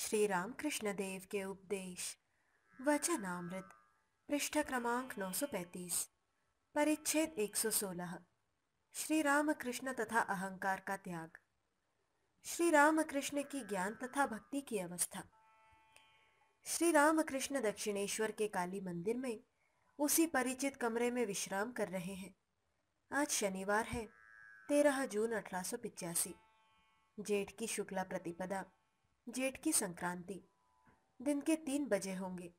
श्री रामकृष्ण देव के उपदेश वचनामृत पृष्ठ क्रमांक 935 परिच्छेद 116 श्री रामकृष्ण तथा अहंकार का त्याग श्री रामकृष्ण की ज्ञान तथा भक्ति की अवस्था श्री रामकृष्ण दक्षिणेश्वर के काली मंदिर में उसी परिचित कमरे में विश्राम कर रहे हैं आज शनिवार है तेरह जून अठारह सौ पिचासी जेठ की शुक्ला प्रतिपदा जेठ की संक्रांति दिन के तीन बजे होंगे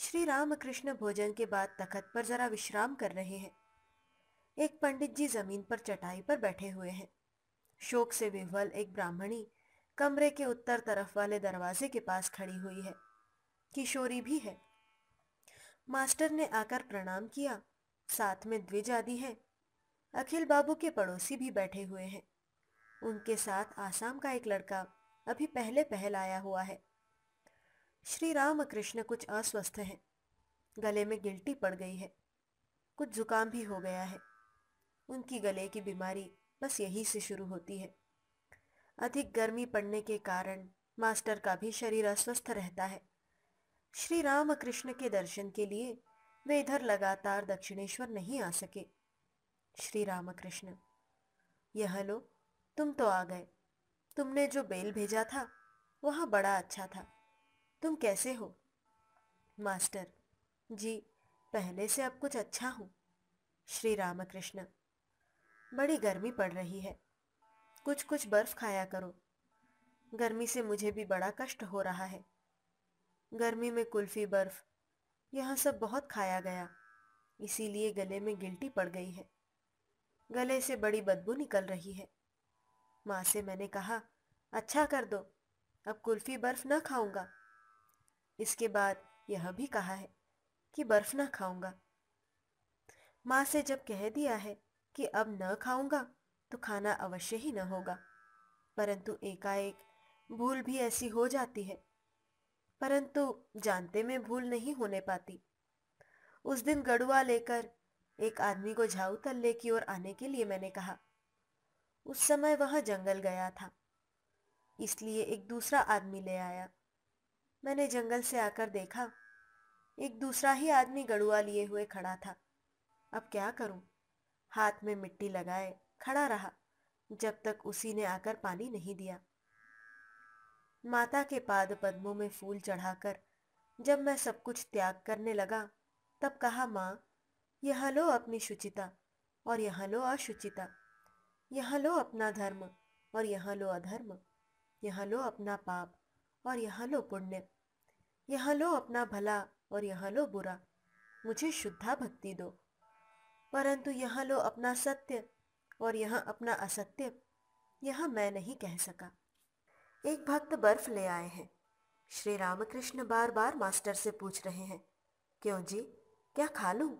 श्री रामकृष्ण भोजन के बाद तखत पर जरा विश्राम कर रहे हैं एक पंडित जी जमीन पर चटाई पर बैठे हुए हैं शोक से विह्वल एक ब्राह्मणी कमरे के उत्तर तरफ वाले दरवाजे के पास खड़ी हुई है किशोरी भी है मास्टर ने आकर प्रणाम किया साथ में द्विज आदि है अखिल बाबू के पड़ोसी भी बैठे हुए हैं उनके साथ आसाम का एक लड़का अभी पहले पहल आया हुआ है श्री राम कृष्ण कुछ अस्वस्थ हैं गले में गिल्टी पड़ गई है कुछ जुकाम भी हो गया है उनकी गले की बीमारी बस यही से शुरू होती है अधिक गर्मी पड़ने के कारण मास्टर का भी शरीर अस्वस्थ रहता है श्री राम कृष्ण के दर्शन के लिए वे इधर लगातार दक्षिणेश्वर नहीं आ सके श्री राम कृष्ण यह लो तुम तो आ गए तुमने जो बेल भेजा था वह बड़ा अच्छा था तुम कैसे हो मास्टर जी पहले से अब कुछ अच्छा हूँ श्री रामकृष्ण बड़ी गर्मी पड़ रही है कुछ कुछ बर्फ खाया करो गर्मी से मुझे भी बड़ा कष्ट हो रहा है गर्मी में कुल्फी बर्फ यह सब बहुत खाया गया इसीलिए गले में गिल्टी पड़ गई है गले से बड़ी बदबू निकल रही है माँ से मैंने कहा अच्छा कर दो अब कुल्फ़ी बर्फ़ ना खाऊंगा इसके बाद यह भी कहा है कि बर्फ़ ना खाऊंगा माँ से जब कह दिया है कि अब न खाऊंगा तो खाना अवश्य ही न होगा परंतु एकाएक भूल भी ऐसी हो जाती है परंतु जानते में भूल नहीं होने पाती उस दिन गड़ुआ लेकर एक आदमी को झाऊ तल्ले की ओर आने के लिए मैंने कहा उस समय वह जंगल गया था इसलिए एक दूसरा आदमी ले आया मैंने जंगल से आकर देखा एक दूसरा ही आदमी गड़ुआ लिए हुए खड़ा था अब क्या करूं? हाथ में मिट्टी लगाए खड़ा रहा जब तक उसी ने आकर पानी नहीं दिया माता के पाद पद्मों में फूल चढ़ाकर जब मैं सब कुछ त्याग करने लगा तब कहा माँ यह लो अपनी शुचिता और यह लो अशुचिता यहाँ लो अपना धर्म और यहाँ लो अधर्म यहाँ लो अपना पाप और यहाँ लो पुण्य यहाँ लो अपना भला और यहाँ लो बुरा मुझे शुद्धा भक्ति दो परंतु यहाँ लो अपना सत्य और यहाँ अपना असत्य यह मैं नहीं कह सका एक भक्त बर्फ ले आए हैं श्री रामकृष्ण बार बार मास्टर से पूछ रहे हैं क्यों जी क्या खा लू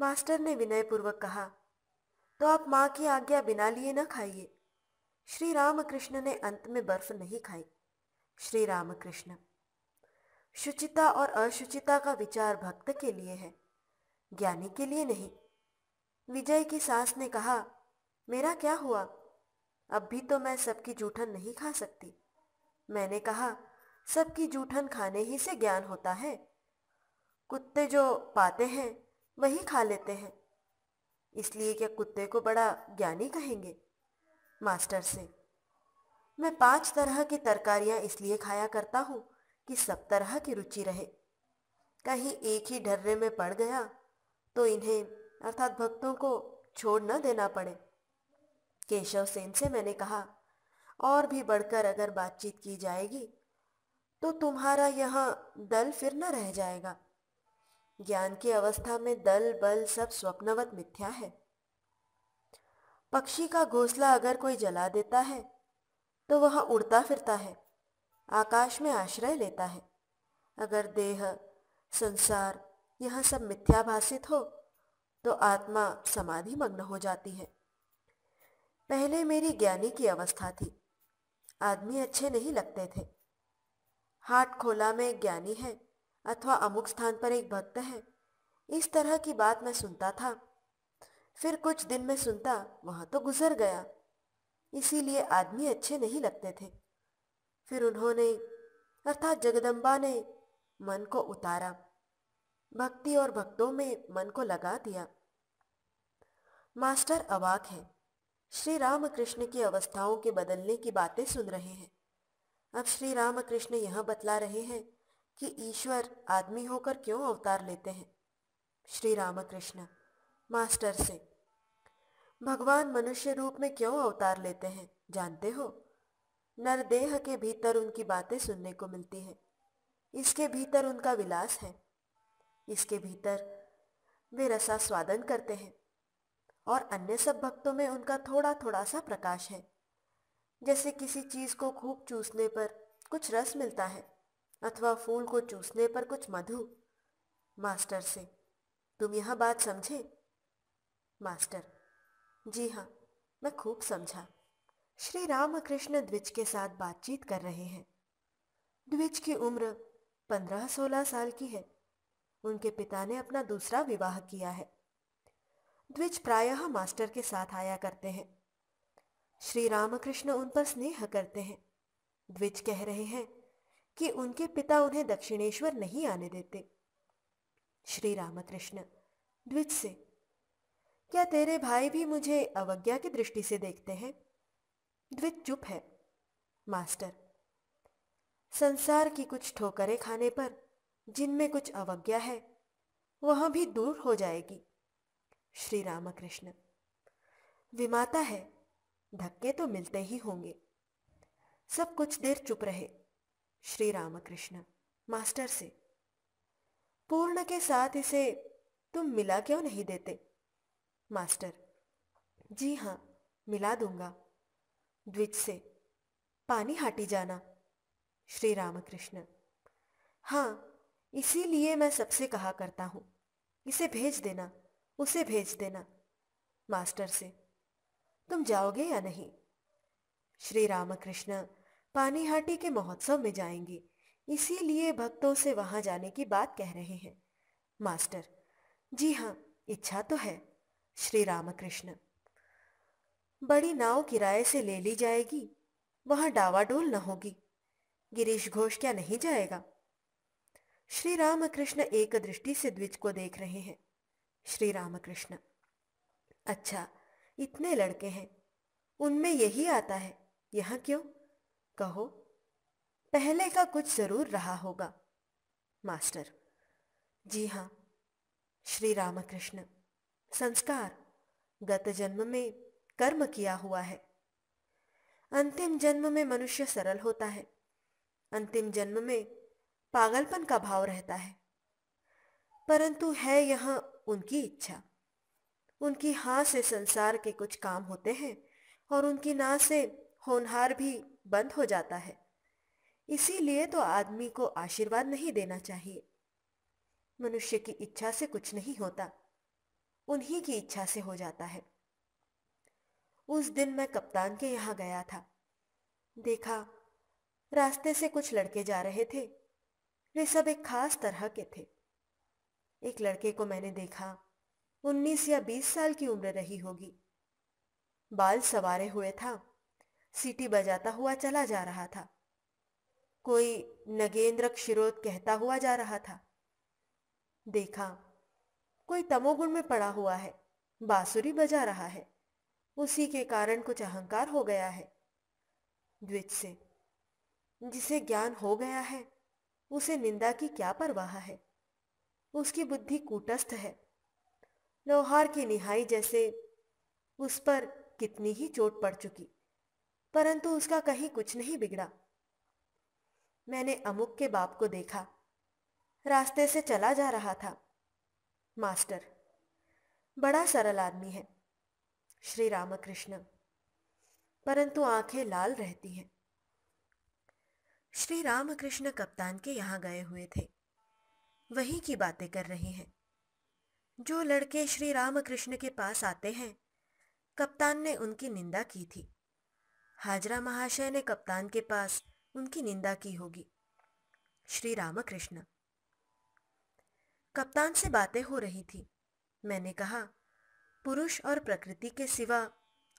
मास्टर ने विनयपूर्वक कहा तो आप माँ की आज्ञा बिना लिए न खाइए श्री रामकृष्ण ने अंत में बर्फ नहीं खाई श्री रामकृष्ण शुचिता और अशुचिता का विचार भक्त के लिए है ज्ञानी के लिए नहीं विजय की सास ने कहा मेरा क्या हुआ अब भी तो मैं सबकी जूठन नहीं खा सकती मैंने कहा सबकी जूठन खाने ही से ज्ञान होता है कुत्ते जो पाते हैं वही खा लेते हैं इसलिए क्या कुत्ते को बड़ा ज्ञानी कहेंगे मास्टर से मैं पांच तरह की तरकारियां इसलिए खाया करता हूँ कि सब तरह की रुचि रहे कहीं एक ही ढर्रे में पड़ गया तो इन्हें अर्थात भक्तों को छोड़ न देना पड़े केशव सेन से मैंने कहा और भी बढ़कर अगर बातचीत की जाएगी तो तुम्हारा यह दल फिर न रह जाएगा ज्ञान की अवस्था में दल बल सब स्वप्नवत मिथ्या है पक्षी का घोंसला अगर कोई जला देता है तो वह उड़ता फिरता है आकाश में आश्रय लेता है अगर देह संसार यह सब मिथ्याभाषित हो तो आत्मा समाधि मग्न हो जाती है पहले मेरी ज्ञानी की अवस्था थी आदमी अच्छे नहीं लगते थे हाट खोला में ज्ञानी है अथवा अमुक स्थान पर एक भक्त है इस तरह की बात मैं सुनता था फिर कुछ दिन में सुनता वहां तो गुजर गया इसीलिए आदमी अच्छे नहीं लगते थे फिर उन्होंने अर्थात जगदम्बा ने मन को उतारा भक्ति और भक्तों में मन को लगा दिया मास्टर अवाक है श्री रामकृष्ण की अवस्थाओं के बदलने की बातें सुन रहे हैं अब श्री रामकृष्ण यह बतला रहे हैं कि ईश्वर आदमी होकर क्यों अवतार लेते हैं श्री रामकृष्ण मास्टर से भगवान मनुष्य रूप में क्यों अवतार लेते हैं जानते हो नरदेह के भीतर उनकी बातें सुनने को मिलती है इसके भीतर उनका विलास है इसके भीतर वे रसा स्वादन करते हैं और अन्य सब भक्तों में उनका थोड़ा थोड़ा सा प्रकाश है जैसे किसी चीज को खूब चूसने पर कुछ रस मिलता है अथवा फूल को चूसने पर कुछ मधु मास्टर से तुम यह बात समझे मास्टर जी हाँ मैं खूब समझा श्री रामकृष्ण द्विज के साथ बातचीत कर रहे हैं द्विज की उम्र पंद्रह सोलह साल की है उनके पिता ने अपना दूसरा विवाह किया है द्विज प्रायः मास्टर के साथ आया करते हैं श्री रामकृष्ण उन पर स्नेह करते हैं द्विज कह रहे हैं कि उनके पिता उन्हें दक्षिणेश्वर नहीं आने देते श्री रामकृष्ण द्विज से क्या तेरे भाई भी मुझे अवज्ञा की दृष्टि से देखते हैं द्विज चुप है मास्टर संसार की कुछ ठोकरें खाने पर जिनमें कुछ अवज्ञा है वह भी दूर हो जाएगी श्री रामकृष्ण विमाता है धक्के तो मिलते ही होंगे सब कुछ देर चुप रहे श्री रामकृष्ण मास्टर से पूर्ण के साथ इसे तुम मिला क्यों नहीं देते मास्टर जी हाँ मिला दूंगा द्विज से पानी हाटी जाना श्री रामकृष्ण हाँ इसीलिए मैं सबसे कहा करता हूँ इसे भेज देना उसे भेज देना मास्टर से तुम जाओगे या नहीं श्री रामकृष्ण पानीहाटी के महोत्सव में जाएंगी इसीलिए भक्तों से वहां जाने की बात कह रहे हैं मास्टर जी हाँ इच्छा तो है श्री रामकृष्ण बड़ी नाव किराए से ले ली जाएगी वहां डावाडोल न होगी गिरीश घोष क्या नहीं जाएगा श्री रामकृष्ण एक दृष्टि से द्विज को देख रहे हैं श्री रामकृष्ण अच्छा इतने लड़के हैं उनमें यही आता है यहाँ क्यों कहो पहले का कुछ जरूर रहा होगा मास्टर जी हाँ श्री रामकृष्ण संस्कार गत जन्म में कर्म किया हुआ है अंतिम जन्म में मनुष्य सरल होता है अंतिम जन्म में पागलपन का भाव रहता है परंतु है यहां उनकी इच्छा उनकी हां से संसार के कुछ काम होते हैं और उनकी ना से होनहार भी बंद हो जाता है इसीलिए तो आदमी को आशीर्वाद नहीं देना चाहिए मनुष्य की इच्छा से कुछ नहीं होता उन्हीं की इच्छा से हो जाता है उस दिन मैं कप्तान के यहां गया था देखा रास्ते से कुछ लड़के जा रहे थे वे सब एक खास तरह के थे एक लड़के को मैंने देखा उन्नीस या बीस साल की उम्र रही होगी बाल सवारे हुए था सीटी बजाता हुआ चला जा रहा था कोई नगेंद्र क्षिरोध कहता हुआ जा रहा था देखा कोई तमोगुण में पड़ा हुआ है बांसुरी बजा रहा है उसी के कारण कुछ अहंकार हो गया है द्विज से जिसे ज्ञान हो गया है उसे निंदा की क्या परवाह है उसकी बुद्धि कूटस्थ है लोहार की निहाई जैसे उस पर कितनी ही चोट पड़ चुकी परंतु उसका कहीं कुछ नहीं बिगड़ा मैंने अमुक के बाप को देखा रास्ते से चला जा रहा था मास्टर बड़ा सरल आदमी है श्री रामकृष्ण परंतु आंखें लाल रहती हैं श्री रामकृष्ण कप्तान के यहाँ गए हुए थे वही की बातें कर रहे हैं जो लड़के श्री रामकृष्ण के पास आते हैं कप्तान ने उनकी निंदा की थी हाजरा महाशय ने कप्तान के पास उनकी निंदा की होगी श्री रामकृष्ण कप्तान से बातें हो रही थी मैंने कहा पुरुष और प्रकृति के सिवा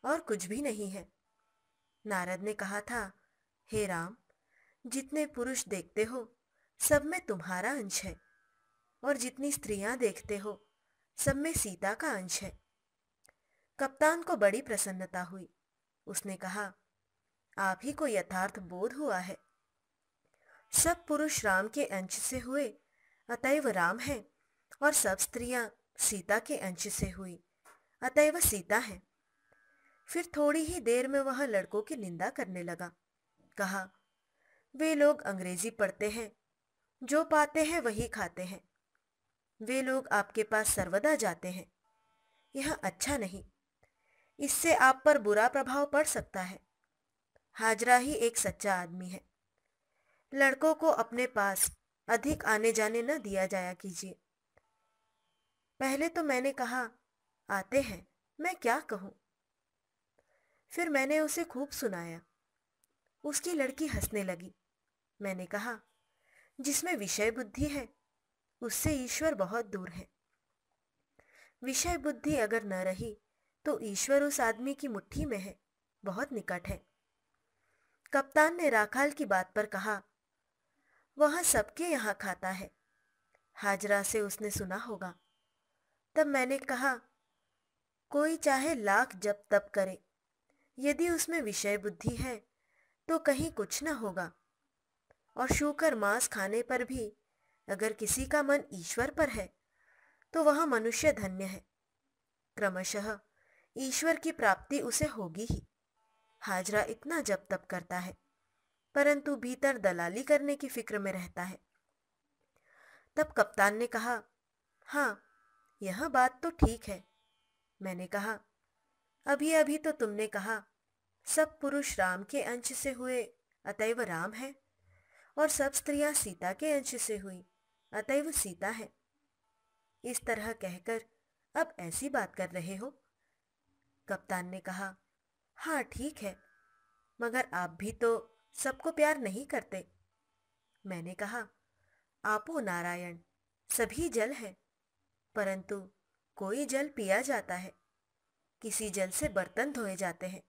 और कुछ भी नहीं है नारद ने कहा था हे राम जितने पुरुष देखते हो सब में तुम्हारा अंश है और जितनी स्त्रियां देखते हो सब में सीता का अंश है कप्तान को बड़ी प्रसन्नता हुई उसने कहा आप ही को यथार्थ बोध हुआ है सब पुरुष राम के अंश से हुए अतएव राम है और सब स्त्रियां सीता के अंश से हुई अतएव सीता है फिर थोड़ी ही देर में वह लड़कों की निंदा करने लगा कहा वे लोग अंग्रेजी पढ़ते हैं जो पाते हैं वही खाते हैं वे लोग आपके पास सर्वदा जाते हैं यह अच्छा नहीं इससे आप पर बुरा प्रभाव पड़ सकता है हाजरा ही एक सच्चा आदमी है लड़कों को अपने पास अधिक आने जाने न दिया जाया कीजिए पहले तो मैंने कहा आते हैं मैं क्या कहूं फिर मैंने उसे खूब सुनाया उसकी लड़की हंसने लगी मैंने कहा जिसमें विषय बुद्धि है उससे ईश्वर बहुत दूर है विषय बुद्धि अगर न रही तो ईश्वर उस आदमी की मुट्ठी में है बहुत निकट है कप्तान ने राखाल की बात पर कहा वह सबके यहाँ खाता है हाजरा से उसने सुना होगा तब मैंने कहा कोई चाहे लाख जब तब करे यदि उसमें विषय बुद्धि है तो कहीं कुछ न होगा और शूकर मांस खाने पर भी अगर किसी का मन ईश्वर पर है तो वह मनुष्य धन्य है क्रमशः ईश्वर की प्राप्ति उसे होगी ही हाजरा इतना जब तप करता है परंतु भीतर दलाली करने की फिक्र में रहता है तब कप्तान ने कहा हाँ यह बात तो ठीक है मैंने कहा अभी अभी तो तुमने कहा सब पुरुष राम के अंश से हुए अतएव राम है और सब स्त्रियां सीता के अंश से हुई अतएव सीता है इस तरह कहकर अब ऐसी बात कर रहे हो कप्तान ने कहा हाँ ठीक है मगर आप भी तो सबको प्यार नहीं करते मैंने कहा आपो नारायण सभी जल है परंतु कोई जल पिया जाता है किसी जल से बर्तन धोए जाते हैं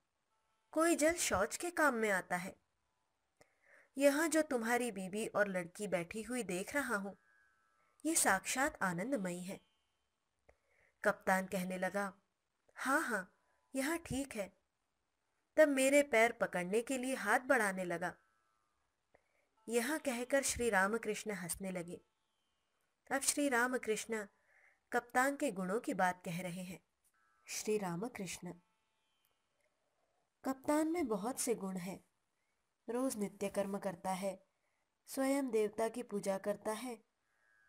कोई जल शौच के काम में आता है यहाँ जो तुम्हारी बीबी और लड़की बैठी हुई देख रहा हूं ये साक्षात आनंदमयी है कप्तान कहने लगा हाँ हाँ यहाँ ठीक है तब मेरे पैर पकड़ने के लिए हाथ बढ़ाने लगा यह कहकर श्री रामकृष्ण हंसने लगे अब श्री रामकृष्ण कप्तान के गुणों की बात कह रहे हैं श्री रामकृष्ण कप्तान में बहुत से गुण हैं रोज नित्य कर्म करता है स्वयं देवता की पूजा करता है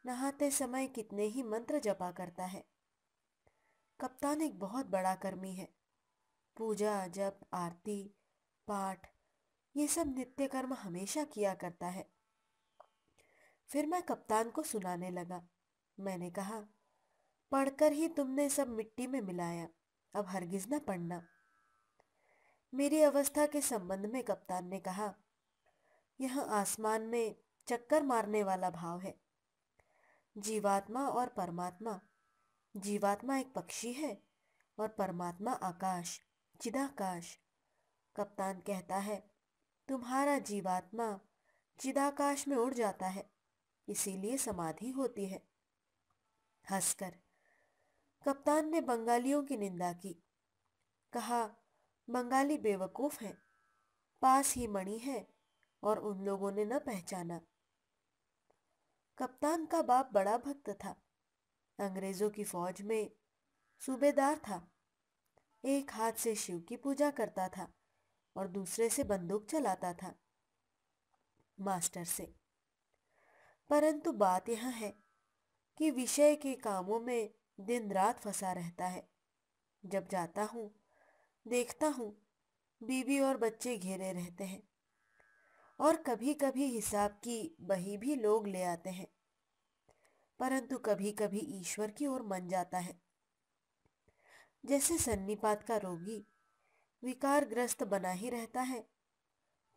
नहाते समय कितने ही मंत्र जपा करता है कप्तान एक बहुत बड़ा कर्मी है पूजा जप आरती पाठ ये सब नित्य कर्म हमेशा किया करता है फिर मैं कप्तान को सुनाने लगा मैंने कहा पढ़कर ही तुमने सब मिट्टी में मिलाया अब हरगिज ना पढ़ना मेरी अवस्था के संबंध में कप्तान ने कहा यह आसमान में चक्कर मारने वाला भाव है जीवात्मा और परमात्मा जीवात्मा एक पक्षी है और परमात्मा आकाश चिदाकाश कप्तान कहता है तुम्हारा जीवात्मा चिदाकाश में उड़ जाता है इसीलिए समाधि होती है हंसकर कप्तान ने बंगालियों की निंदा की कहा बंगाली बेवकूफ हैं पास ही मणि है और उन लोगों ने न पहचाना कप्तान का बाप बड़ा भक्त था अंग्रेजों की फौज में सूबेदार था एक हाथ से शिव की पूजा करता था और दूसरे से बंदूक चलाता था मास्टर से परंतु बात यह है कि विषय के कामों में दिन रात फंसा रहता है जब जाता हूँ देखता हूँ बीवी और बच्चे घेरे रहते हैं और कभी कभी हिसाब की बही भी लोग ले आते हैं परंतु कभी कभी ईश्वर की ओर मन जाता है जैसे सन्निपात का रोगी विकारग्रस्त बना ही रहता है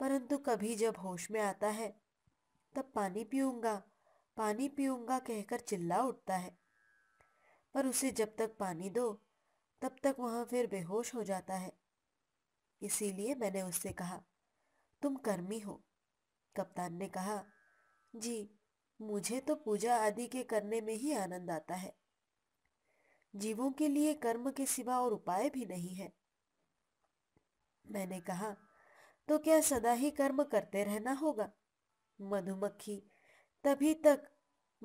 परंतु कभी जब होश में आता है तब पानी पीऊंगा पानी पीऊंगा कहकर चिल्ला उठता है पर उसे जब तक पानी दो तब तक वहाँ फिर बेहोश हो जाता है इसीलिए मैंने उससे कहा तुम कर्मी हो कप्तान ने कहा जी मुझे तो पूजा आदि के करने में ही आनंद आता है जीवों के लिए कर्म के सिवा और उपाय भी नहीं है मैंने कहा तो क्या सदा ही कर्म करते रहना होगा मधुमक्खी तभी तक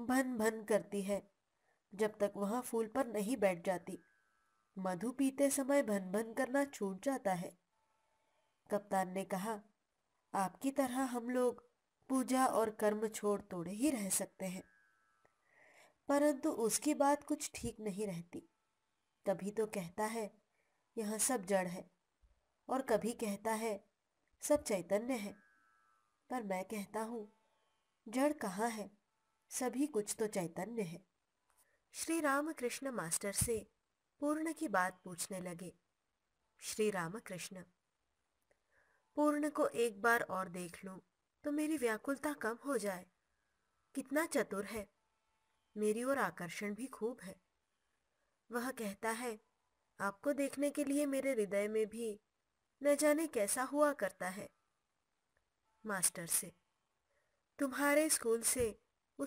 भन भन करती है जब तक वहां फूल पर नहीं बैठ जाती मधु पीते समय भन भन करना छूट जाता है कप्तान ने कहा आपकी तरह हम लोग पूजा और कर्म छोड़ तोड़े ही रह सकते हैं परंतु उसकी बात कुछ ठीक नहीं रहती कभी तो कहता है यह सब जड़ है और कभी कहता है सब चैतन्य है पर मैं कहता हूँ जड़ कहाँ है सभी कुछ तो चैतन्य है श्री रामकृष्ण मास्टर से पूर्ण की बात पूछने लगे श्री रामकृष्ण पूर्ण को एक बार और देख लूं तो मेरी व्याकुलता कम हो जाए कितना चतुर है मेरी ओर आकर्षण भी खूब है वह कहता है आपको देखने के लिए मेरे हृदय में भी न जाने कैसा हुआ करता है मास्टर से तुम्हारे स्कूल से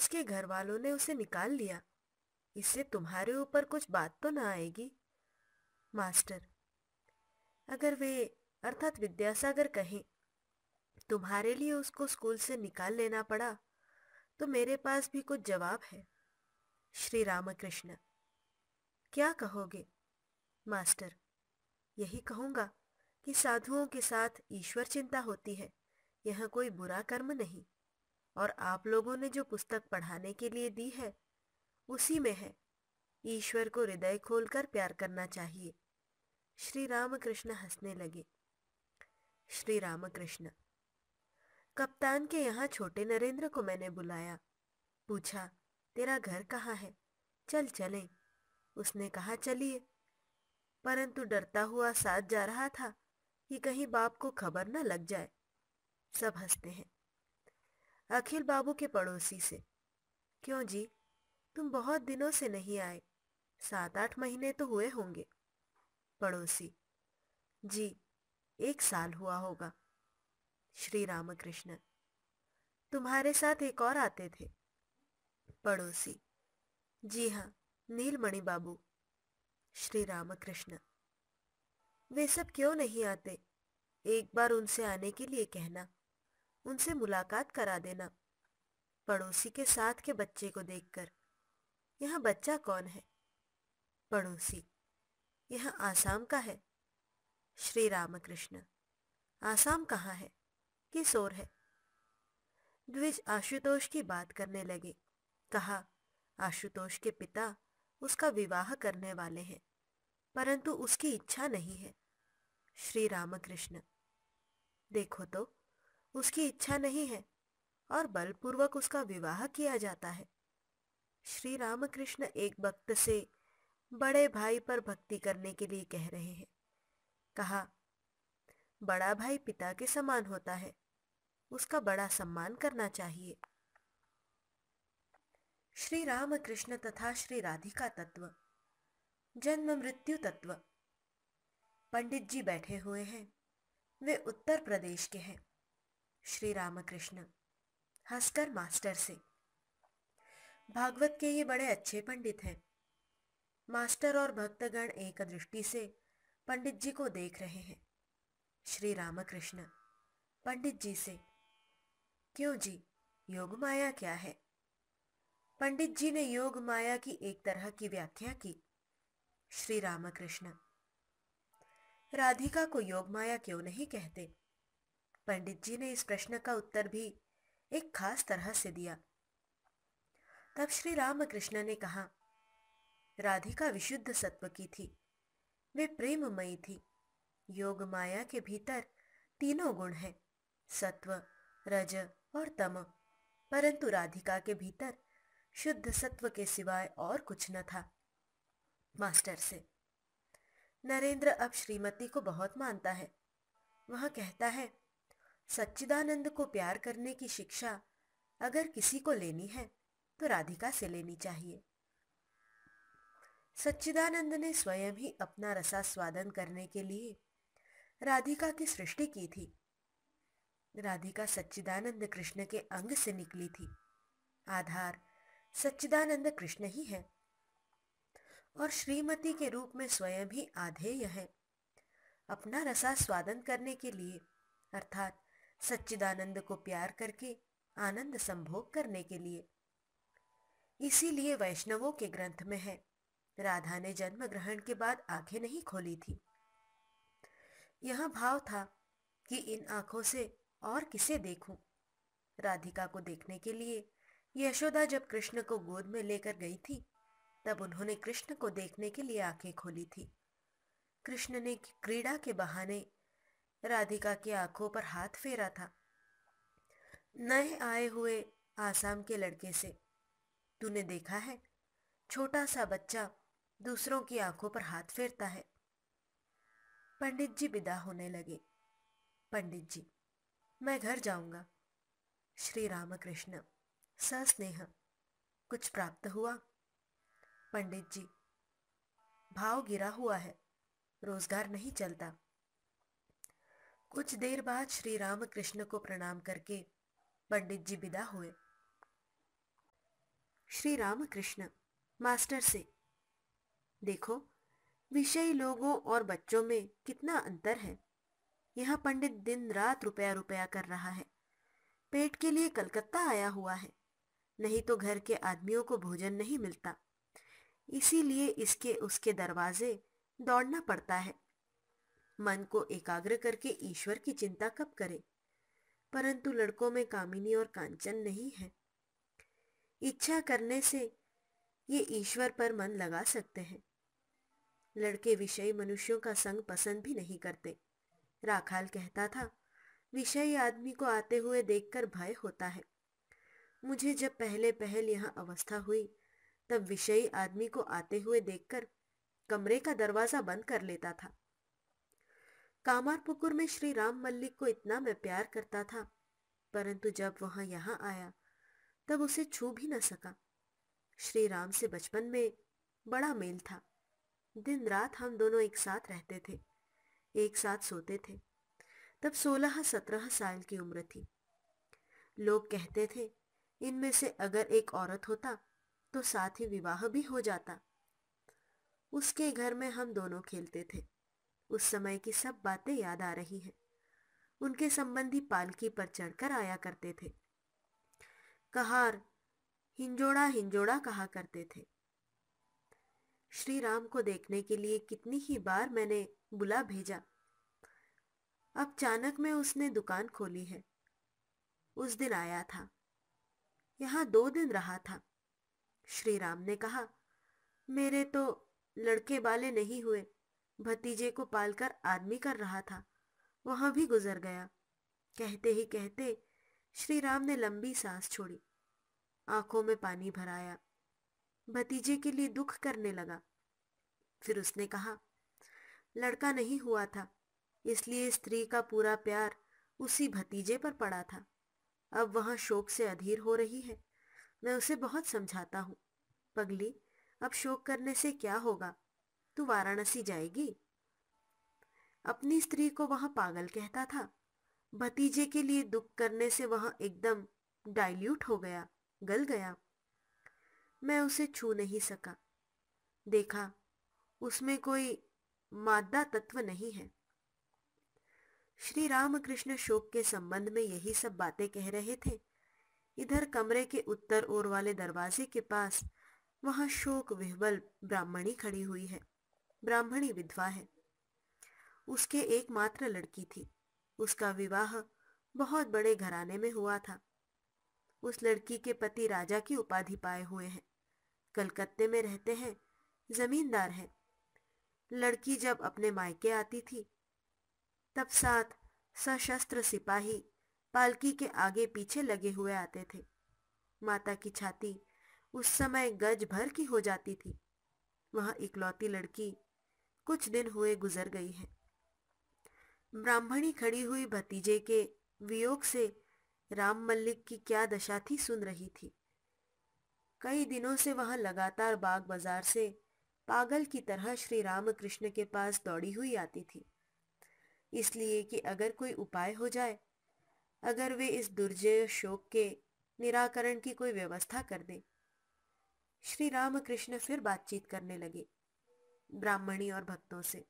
उसके घर वालों ने उसे निकाल लिया इससे तुम्हारे ऊपर कुछ बात तो ना आएगी मास्टर अगर वे अर्थात विद्यासागर कहें तुम्हारे लिए उसको स्कूल से निकाल लेना पड़ा तो मेरे पास भी कुछ जवाब है श्री रामकृष्ण क्या कहोगे मास्टर यही कहूंगा कि साधुओं के साथ ईश्वर चिंता होती है यह कोई बुरा कर्म नहीं और आप लोगों ने जो पुस्तक पढ़ाने के लिए दी है उसी में है ईश्वर को हृदय खोलकर प्यार करना चाहिए श्री रामकृष्ण हंसने लगे श्री रामकृष्ण कप्तान के यहाँ छोटे नरेंद्र को मैंने बुलाया पूछा तेरा घर कहाँ है चल चलें उसने कहा चलिए परंतु डरता हुआ साथ जा रहा था कि कहीं बाप को खबर न लग जाए सब हंसते हैं अखिल बाबू के पड़ोसी से क्यों जी तुम बहुत दिनों से नहीं आए सात आठ महीने तो हुए होंगे पड़ोसी जी एक साल हुआ होगा श्री रामकृष्ण तुम्हारे साथ एक और आते थे पड़ोसी जी हाँ नीलमणि बाबू श्री रामकृष्ण वे सब क्यों नहीं आते एक बार उनसे आने के लिए कहना उनसे मुलाकात करा देना पड़ोसी के साथ के बच्चे को देखकर यहाँ बच्चा कौन है पड़ोसी यह आसाम का है श्री रामकृष्ण आसाम कहाँ है किस ओर है द्विज आशुतोष की बात करने लगे कहा आशुतोष के पिता उसका विवाह करने वाले हैं परंतु उसकी इच्छा नहीं है श्री रामकृष्ण देखो तो उसकी इच्छा नहीं है और बलपूर्वक उसका विवाह किया जाता है श्री रामकृष्ण एक भक्त से बड़े भाई पर भक्ति करने के लिए कह रहे हैं कहा बड़ा भाई पिता के समान होता है उसका बड़ा सम्मान करना चाहिए श्री रामकृष्ण तथा श्री राधिका तत्व जन्म मृत्यु तत्व पंडित जी बैठे हुए हैं वे उत्तर प्रदेश के हैं श्री रामकृष्ण हंसकर मास्टर से भागवत के ये बड़े अच्छे पंडित हैं मास्टर और भक्तगण एक दृष्टि से पंडित जी को देख रहे हैं श्री रामकृष्ण पंडित जी से क्यों जी योग माया क्या है पंडित जी ने योग माया की एक तरह की व्याख्या की श्री रामकृष्ण राधिका को योग माया क्यों नहीं कहते पंडित जी ने इस प्रश्न का उत्तर भी एक खास तरह से दिया तब श्री रामकृष्ण ने कहा राधिका विशुद्ध सत्व की थी वे प्रेममयी थी योग माया के भीतर तीनों गुण हैं सत्व रज और तम परंतु राधिका के भीतर शुद्ध सत्व के सिवाय और कुछ न था मास्टर से नरेंद्र अब श्रीमती को बहुत मानता है वह कहता है सच्चिदानंद को प्यार करने की शिक्षा अगर किसी को लेनी है तो राधिका से लेनी चाहिए सच्चिदानंद ने स्वयं ही अपना रसा स्वादन करने के लिए राधिका की सृष्टि की थी राधिका सच्चिदानंद कृष्ण के अंग से निकली थी आधार सच्चिदानंद कृष्ण ही है और श्रीमती के रूप में स्वयं ही आधेय है अपना रसा स्वादन करने के लिए अर्थात सच्चिदानंद को प्यार करके आनंद संभोग करने के लिए इसीलिए वैष्णवों के ग्रंथ में है राधा ने जन्म ग्रहण के बाद आंखें नहीं खोली थी यह भाव था कि इन आंखों से और किसे देखूं? राधिका को देखने के लिए यशोदा जब कृष्ण को गोद में लेकर गई थी तब उन्होंने कृष्ण को देखने के लिए आंखें खोली थी कृष्ण ने क्रीड़ा के बहाने राधिका की आंखों पर हाथ फेरा था नए आए हुए आसाम के लड़के से तूने देखा है छोटा सा बच्चा दूसरों की आंखों पर हाथ फेरता है पंडित जी विदा होने लगे पंडित जी मैं घर जाऊंगा श्री रामकृष्ण सस्नेह कुछ प्राप्त हुआ पंडित जी भाव गिरा हुआ है रोजगार नहीं चलता कुछ देर बाद श्री राम कृष्ण को प्रणाम करके पंडित जी विदा हुए श्री राम कृष्ण मास्टर से देखो विषयी लोगों और बच्चों में कितना अंतर है यहाँ पंडित दिन रात रुपया रुपया कर रहा है पेट के लिए कलकत्ता आया हुआ है नहीं तो घर के आदमियों को भोजन नहीं मिलता इसीलिए इसके उसके दरवाजे दौड़ना पड़ता है मन को एकाग्र करके ईश्वर की चिंता कब करे परंतु लड़कों में कामिनी और कांचन नहीं है इच्छा करने से ये ईश्वर पर मन लगा सकते हैं लड़के विषयी मनुष्यों का संग पसंद भी नहीं करते राखाल कहता था विषयी आदमी को आते हुए देखकर भय होता है मुझे जब पहले पहल यह अवस्था हुई तब विषयी आदमी को आते हुए देखकर कमरे का दरवाजा बंद कर लेता था कामारपुकुर में श्री राम मल्लिक को इतना मैं प्यार करता था परंतु जब वह यहाँ आया तब उसे छू भी न सका श्री राम से बचपन में बड़ा मेल था दिन रात हम दोनों एक साथ रहते थे एक साथ सोते थे तब सोलह सत्रह साल की उम्र थी लोग कहते थे इनमें से अगर एक औरत होता तो साथ ही विवाह भी हो जाता उसके घर में हम दोनों खेलते थे उस समय की सब बातें याद आ रही हैं उनके संबंधी पालकी पर चढ़कर आया करते थे कहार हिंजोड़ा हिंजोड़ा कहा करते थे श्री राम को देखने के लिए कितनी ही बार मैंने बुला भेजा अब चाणक में उसने दुकान खोली है उस दिन आया था यहाँ दो दिन रहा था श्री राम ने कहा मेरे तो लड़के वाले नहीं हुए भतीजे को पालकर आदमी कर रहा था वहां भी गुजर गया कहते ही कहते श्री राम ने लंबी सांस छोड़ी आंखों में पानी भराया भतीजे के लिए दुख करने लगा फिर उसने कहा लड़का नहीं हुआ था इसलिए स्त्री का पूरा प्यार उसी भतीजे पर पड़ा था अब वहां शोक से अधीर हो रही है मैं उसे बहुत समझाता हूँ पगली अब शोक करने से क्या होगा तू वाराणसी जाएगी अपनी स्त्री को वहां पागल कहता था भतीजे के लिए दुख करने से वह एकदम डाइल्यूट हो गया गल गया मैं उसे छू नहीं सका देखा उसमें कोई मादा तत्व नहीं है श्री रामकृष्ण शोक के संबंध में यही सब बातें कह रहे थे इधर कमरे के उत्तर ओर वाले दरवाजे के पास वहां शोक विह्वल ब्राह्मणी खड़ी हुई है ब्राह्मणी विधवा है उसके एकमात्र लड़की थी उसका विवाह बहुत बड़े घराने में हुआ था उस लड़की के पति राजा की उपाधि पाए हुए हैं कलकत्ते में रहते हैं जमींदार हैं लड़की जब अपने मायके आती थी तब साथ सशस्त्र सिपाही पालकी के आगे पीछे लगे हुए आते थे माता की छाती उस समय गज भर की हो जाती थी वह इकलौती लड़की कुछ दिन हुए गुजर गई है ब्राह्मणी खड़ी हुई भतीजे के वियोग से राम मल्लिक की क्या दशा थी सुन रही थी कई दिनों से वह लगातार बाग बाजार से पागल की तरह श्री रामकृष्ण के पास दौड़ी हुई आती थी इसलिए कि अगर कोई उपाय हो जाए अगर वे इस दुर्जय शोक के निराकरण की कोई व्यवस्था कर दें श्री रामकृष्ण फिर बातचीत करने लगे ब्राह्मणी और भक्तों से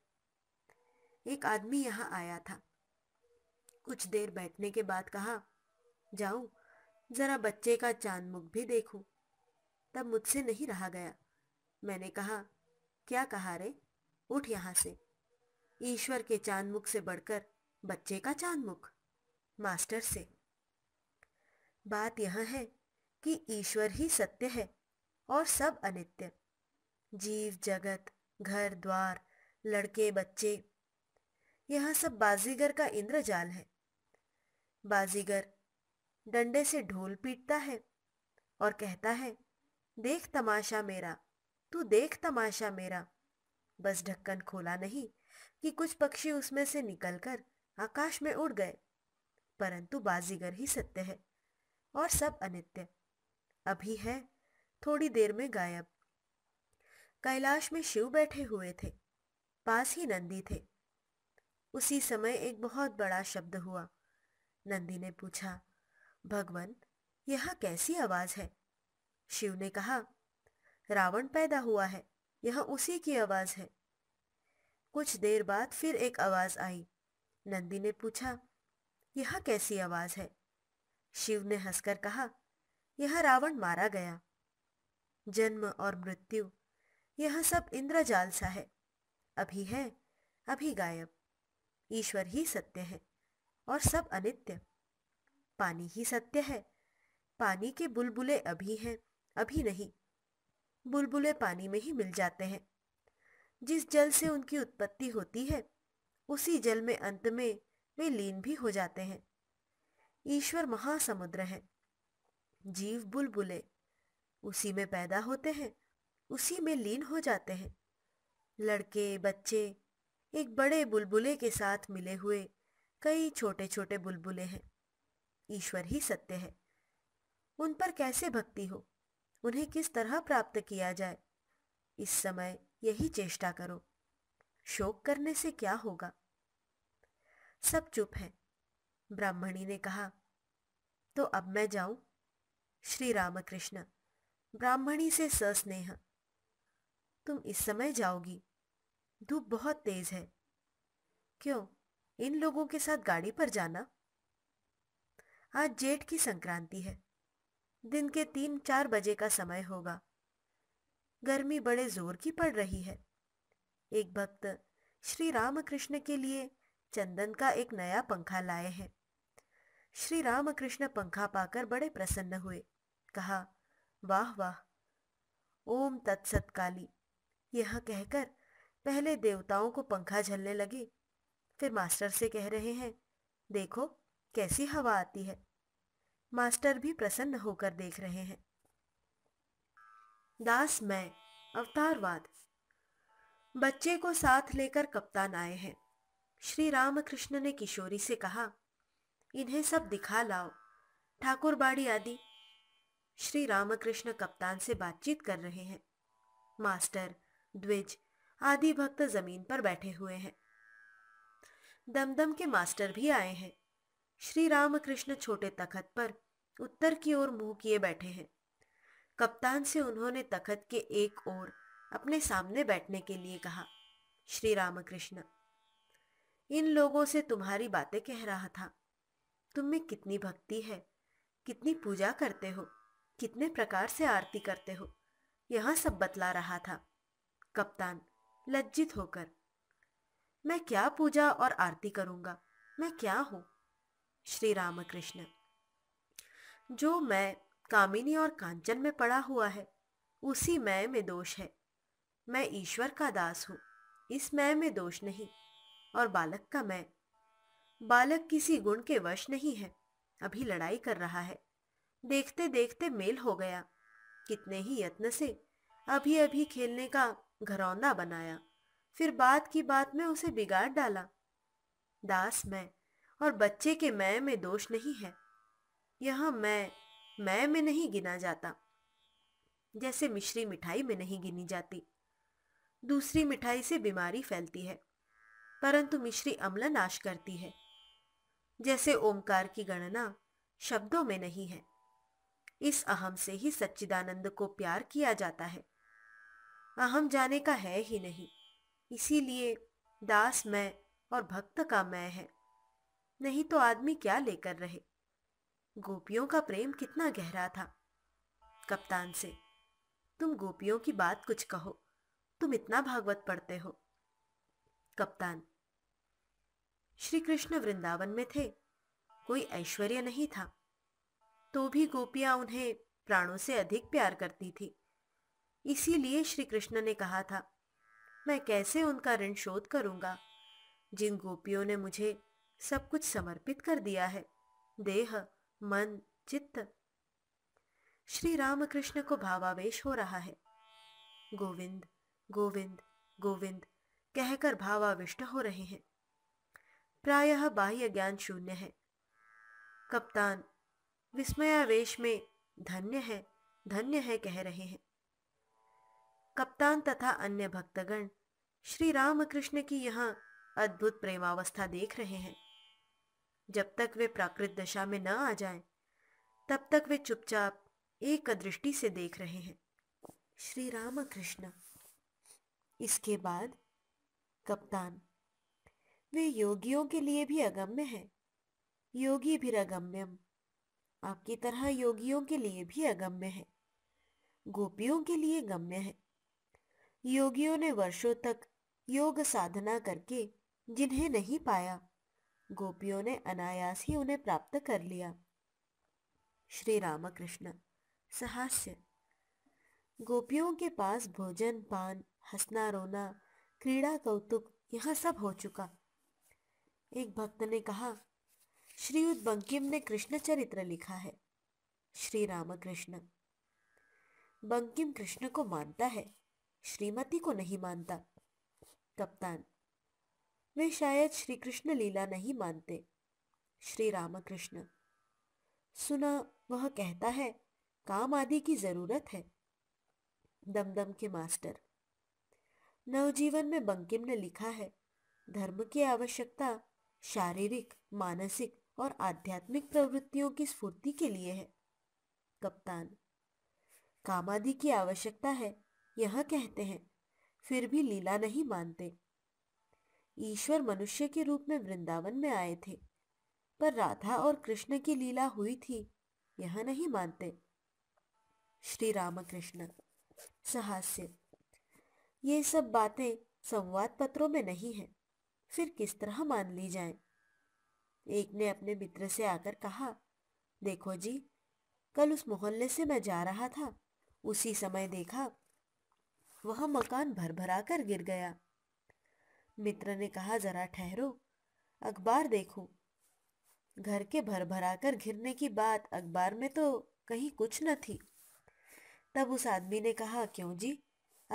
एक आदमी यहाँ आया था कुछ देर बैठने के बाद कहा जाऊं जरा बच्चे का चांद मुख भी देखूं तब मुझसे नहीं रहा गया मैंने कहा क्या कहा रे उठ यहां से ईश्वर के चांदमुख से बढ़कर बच्चे का चांदमुख मास्टर से बात यह है कि ईश्वर ही सत्य है और सब अनित्य जीव जगत घर द्वार लड़के बच्चे यह सब बाजीगर का इंद्रजाल है बाजीगर डंडे से ढोल पीटता है और कहता है देख तमाशा मेरा तू देख तमाशा मेरा बस ढक्कन खोला नहीं कि कुछ पक्षी उसमें से निकलकर आकाश में उड़ गए परंतु बाजीगर ही सत्य है और सब अनित्य अभी है थोड़ी देर में गायब कैलाश में शिव बैठे हुए थे पास ही नंदी थे उसी समय एक बहुत बड़ा शब्द हुआ नंदी ने पूछा भगवान यह कैसी आवाज है शिव ने कहा रावण पैदा हुआ है यह उसी की आवाज है कुछ देर बाद फिर एक आवाज आई नंदी ने पूछा यह कैसी आवाज है शिव ने हंसकर कहा यह रावण मारा गया जन्म और मृत्यु यह सब इंद्रजाल सा है अभी है अभी गायब ईश्वर ही सत्य है और सब अनित्य पानी ही सत्य है पानी के बुलबुले अभी हैं अभी नहीं बुलबुले पानी में ही मिल जाते हैं जिस जल से उनकी उत्पत्ति होती है उसी जल में अंत में वे लीन भी हो जाते हैं ईश्वर महासमुद्र है जीव बुलबुले उसी में पैदा होते हैं उसी में लीन हो जाते हैं लड़के बच्चे एक बड़े बुलबुले के साथ मिले हुए कई छोटे छोटे बुलबुले हैं ईश्वर ही सत्य है उन पर कैसे भक्ति हो उन्हें किस तरह प्राप्त किया जाए इस समय यही चेष्टा करो शोक करने से क्या होगा सब चुप है ब्राह्मणी ने कहा तो अब मैं जाऊं श्री रामकृष्ण ब्राह्मणी से सस्नेह तुम इस समय जाओगी धूप बहुत तेज है क्यों इन लोगों के साथ गाड़ी पर जाना आज जेठ की संक्रांति है दिन के तीन चार बजे का समय होगा गर्मी बड़े जोर की पड़ रही है एक भक्त श्री रामकृष्ण के लिए चंदन का एक नया पंखा लाए हैं श्री रामकृष्ण पंखा पाकर बड़े प्रसन्न हुए कहा वाह वाह ओम तत्सत काली यह कहकर पहले देवताओं को पंखा झलने लगे फिर मास्टर से कह रहे हैं देखो कैसी हवा आती है मास्टर भी प्रसन्न होकर देख रहे हैं दास मैं अवतारवाद बच्चे को साथ लेकर कप्तान आए हैं श्री राम कृष्ण ने किशोरी से कहा इन्हें सब दिखा लाओ ठाकुर बाड़ी आदि श्री रामकृष्ण कप्तान से बातचीत कर रहे हैं मास्टर द्विज आदि भक्त जमीन पर बैठे हुए हैं दमदम के मास्टर भी आए हैं श्री रामकृष्ण छोटे तखत पर उत्तर की ओर मुंह किए बैठे हैं कप्तान से उन्होंने तखत के एक ओर अपने सामने बैठने के लिए कहा श्री रामकृष्ण इन लोगों से तुम्हारी बातें कह रहा था तुम में कितनी भक्ति है कितनी पूजा करते हो कितने प्रकार से आरती करते हो यह सब बतला रहा था कप्तान लज्जित होकर मैं क्या पूजा और आरती करूंगा मैं क्या हूं श्री रामकृष्ण जो मैं कामिनी और कांचन में पड़ा हुआ है उसी मैं में दोष है मैं ईश्वर का दास हूं इस मैं में दोष नहीं और बालक का मैं बालक किसी गुण के वश नहीं है अभी लड़ाई कर रहा है देखते देखते मेल हो गया कितने ही यत्न से अभी अभी खेलने का घरौंदा बनाया फिर बात की बात में उसे बिगाड़ डाला दास मैं और बच्चे के मैं में दोष नहीं है यह मैं मैं में नहीं गिना जाता जैसे मिश्री मिठाई में नहीं गिनी जाती दूसरी मिठाई से बीमारी फैलती है परंतु मिश्री अम्ल नाश करती है जैसे ओमकार की गणना शब्दों में नहीं है इस अहम से ही सच्चिदानंद को प्यार किया जाता है अहम जाने का है ही नहीं इसीलिए दास मैं और भक्त का मैं है नहीं तो आदमी क्या लेकर रहे गोपियों का प्रेम कितना गहरा था कप्तान से तुम गोपियों की बात कुछ कहो तुम इतना भागवत पढ़ते हो कप्तान श्री कृष्ण वृंदावन में थे कोई ऐश्वर्य नहीं था तो भी गोपियां उन्हें प्राणों से अधिक प्यार करती थी इसीलिए श्री कृष्ण ने कहा था मैं कैसे उनका ऋण शोध करूंगा जिन गोपियों ने मुझे सब कुछ समर्पित कर दिया है देह मन चित्त श्री रामकृष्ण को भावावेश हो रहा है गोविंद गोविंद गोविंद कहकर भावाविष्ट हो रहे हैं प्रायः बाह्य ज्ञान शून्य है कप्तान विस्मयावेश में धन्य है धन्य है कह रहे हैं कप्तान तथा अन्य भक्तगण श्री रामकृष्ण की यह अद्भुत प्रेमावस्था देख रहे हैं जब तक वे प्राकृत दशा में न आ जाएं, तब तक वे चुपचाप एक अदृष्टि से देख रहे हैं श्री राम कृष्ण इसके बाद कप्तान वे योगियों के लिए भी अगम्य है योगी भी अगम्यम आपकी तरह योगियों के लिए भी अगम्य है गोपियों के लिए गम्य है योगियों ने वर्षों तक योग साधना करके जिन्हें नहीं पाया गोपियों ने अनायास ही उन्हें प्राप्त कर लिया श्री रामकृष्ण सहास्य गोपियों के पास भोजन पान हंसना रोना क्रीड़ा कौतुक यह सब हो चुका एक भक्त ने कहा श्रीयुत बंकिम ने कृष्ण चरित्र लिखा है श्री रामकृष्ण बंकिम कृष्ण को मानता है श्रीमती को नहीं मानता कप्तान वे शायद श्री कृष्ण लीला नहीं मानते श्री रामकृष्ण सुना वह कहता है काम आदि की जरूरत है दमदम के मास्टर नवजीवन में बंकिम ने लिखा है धर्म की आवश्यकता शारीरिक मानसिक और आध्यात्मिक प्रवृत्तियों की स्फूर्ति के लिए है कप्तान कामादि की आवश्यकता है यह कहते हैं फिर भी लीला नहीं मानते ईश्वर मनुष्य के रूप में वृंदावन में आए थे पर राधा और कृष्ण की लीला हुई थी यह नहीं मानते श्री रामकृष्ण सहास्य ये सब बातें संवाद पत्रों में नहीं है फिर किस तरह मान ली जाए एक ने अपने मित्र से आकर कहा देखो जी कल उस मोहल्ले से मैं जा रहा था उसी समय देखा वह मकान भर भरा कर गिर गया मित्र ने कहा जरा ठहरो अखबार देखो घर के भर भरा कर घिरने की बात अखबार में तो कहीं कुछ न थी तब उस आदमी ने कहा क्यों जी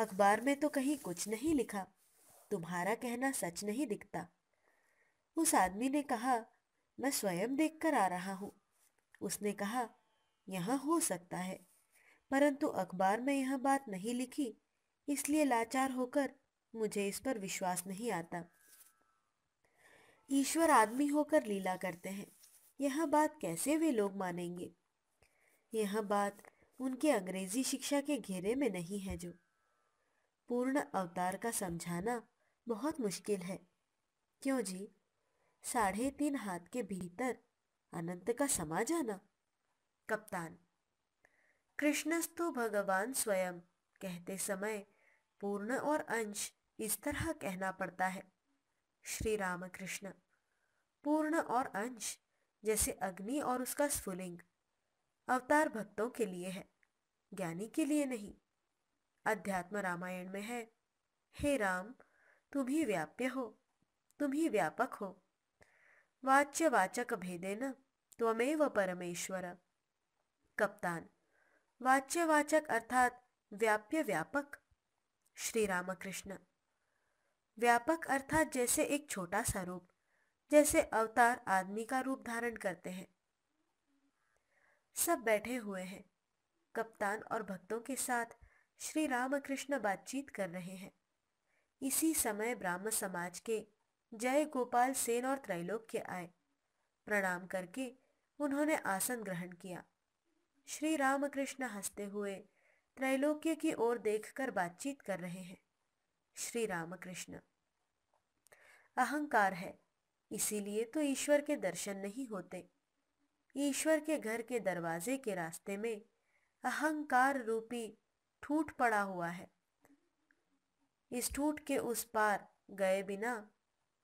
अखबार में तो कहीं कुछ नहीं लिखा तुम्हारा कहना सच नहीं दिखता उस आदमी ने कहा मैं स्वयं देखकर आ रहा हूँ उसने कहा यह हो सकता है परंतु अखबार में यह बात नहीं लिखी इसलिए लाचार होकर मुझे इस पर विश्वास नहीं आता ईश्वर आदमी होकर लीला करते हैं यह बात कैसे वे लोग मानेंगे यह बात उनके अंग्रेजी शिक्षा के घेरे में नहीं है जो पूर्ण अवतार का समझाना बहुत मुश्किल है क्यों जी साढ़े तीन हाथ के भीतर अनंत का समा जाना कप्तान कृष्णस्तु भगवान स्वयं कहते समय पूर्ण और अंश इस तरह कहना पड़ता है श्री रामकृष्ण पूर्ण और अंश जैसे अग्नि और उसका स्फुलिंग अवतार भक्तों के लिए है ज्ञानी के लिए नहीं अध्यात्म रामायण में है हे राम तुम ही व्याप्य हो तुम ही व्यापक हो वाच्य वाचक न त्वमेव परमेश्वर कप्तान वाच्य वाचक अर्थात व्याप्य व्यापक श्री रामकृष्ण व्यापक अर्थात जैसे एक छोटा सा रूप जैसे अवतार आदमी का रूप धारण करते हैं सब बैठे हुए हैं कप्तान और भक्तों के साथ श्री रामकृष्ण बातचीत कर रहे हैं इसी समय ब्राह्म समाज के जय गोपाल सेन और त्रैलोक्य आए प्रणाम करके उन्होंने आसन ग्रहण किया श्री रामकृष्ण हंसते हुए त्रैलोक्य की ओर देखकर बातचीत कर रहे हैं श्री रामकृष्ण अहंकार है इसीलिए तो ईश्वर के दर्शन नहीं होते ईश्वर के घर के दरवाजे के रास्ते में अहंकार रूपी ठूट पड़ा हुआ है इस ठूट के उस पार गए बिना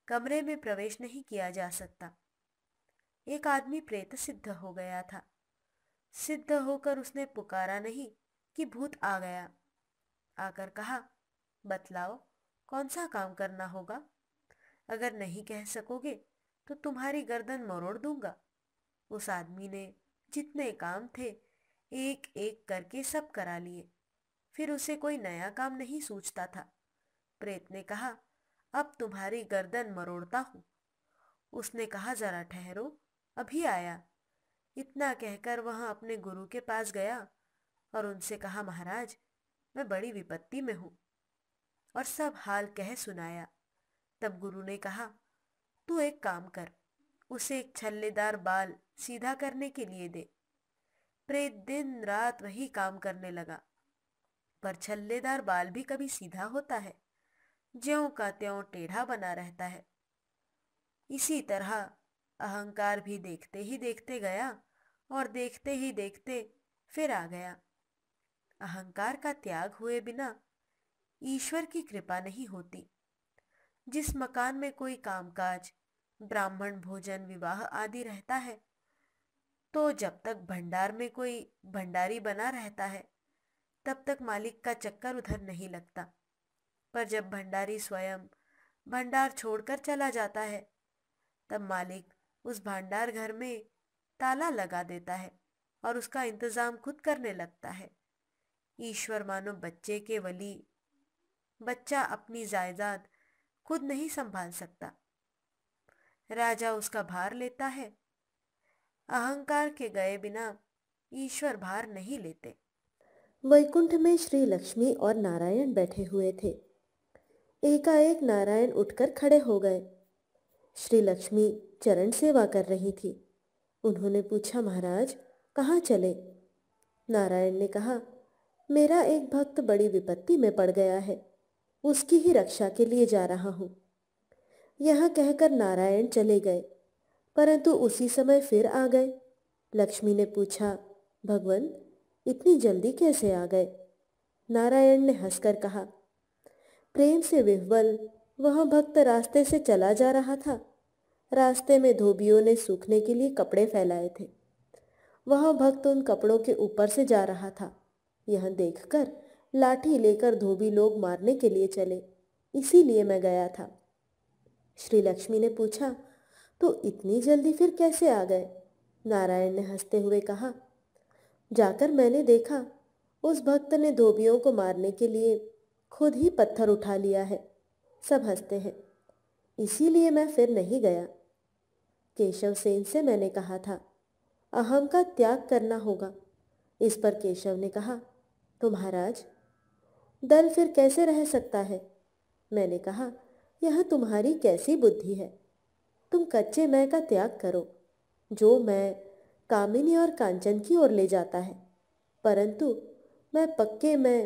कमरे में प्रवेश नहीं किया जा सकता एक आदमी प्रेत सिद्ध हो गया था सिद्ध होकर उसने पुकारा नहीं कि भूत आ गया आकर कहा बतलाओ कौन सा काम करना होगा अगर नहीं कह सकोगे तो तुम्हारी गर्दन मरोड़ दूंगा उस आदमी ने जितने काम थे एक एक करके सब करा लिए फिर उसे कोई नया काम नहीं सोचता था प्रेत ने कहा अब तुम्हारी गर्दन मरोड़ता हूँ उसने कहा जरा ठहरो अभी आया इतना कहकर वह अपने गुरु के पास गया और उनसे कहा महाराज मैं बड़ी विपत्ति में हूँ और सब हाल कह सुनाया तब गुरु ने कहा तू एक काम कर उसे एक छल्लेदार बाल सीधा करने के लिए दे प्रेत दिन रात वही काम करने लगा पर छल्लेदार बाल भी कभी सीधा होता है ज्यो का त्यों टेढ़ा बना रहता है इसी तरह अहंकार भी देखते ही देखते गया और देखते ही देखते फिर आ गया अहंकार का त्याग हुए बिना ईश्वर की कृपा नहीं होती जिस मकान में कोई कामकाज ब्राह्मण भोजन विवाह आदि रहता है तो जब तक भंडार में कोई भंडारी बना रहता है तब तक मालिक का चक्कर उधर नहीं लगता पर जब भंडारी स्वयं भंडार छोड़कर चला जाता है तब मालिक उस भंडार घर में ताला लगा देता है और उसका इंतज़ाम खुद करने लगता है ईश्वर मानो बच्चे के वली बच्चा अपनी जायदाद खुद नहीं संभाल सकता राजा उसका भार लेता है अहंकार के गए बिना ईश्वर भार नहीं लेते वैकुंठ में श्री लक्ष्मी और नारायण बैठे हुए थे एकाएक नारायण उठकर खड़े हो गए श्री लक्ष्मी चरण सेवा कर रही थी उन्होंने पूछा महाराज कहाँ चले नारायण ने कहा मेरा एक भक्त बड़ी विपत्ति में पड़ गया है उसकी ही रक्षा के लिए जा रहा हूँ यह कहकर नारायण चले गए परंतु उसी समय फिर आ गए लक्ष्मी ने पूछा भगवान इतनी जल्दी कैसे आ गए नारायण ने हंसकर कहा प्रेम से विह्वल वह भक्त रास्ते से चला जा रहा था रास्ते में धोबियों ने सूखने के लिए कपड़े फैलाए थे वह भक्त उन कपड़ों के ऊपर से जा रहा था यह देखकर लाठी लेकर धोबी लोग मारने के लिए चले इसीलिए मैं गया था श्री लक्ष्मी ने पूछा तो इतनी जल्दी फिर कैसे आ गए नारायण ने हंसते हुए कहा जाकर मैंने देखा उस भक्त ने धोबियों को मारने के लिए खुद ही पत्थर उठा लिया है सब हंसते हैं इसीलिए मैं फिर नहीं गया केशव सेन से मैंने कहा था अहम का त्याग करना होगा इस पर केशव ने कहा तो महाराज दल फिर कैसे रह सकता है मैंने कहा यह तुम्हारी कैसी बुद्धि है तुम कच्चे मैं का त्याग करो जो मैं कामिनी और कांचन की ओर ले जाता है परंतु मैं पक्के मैं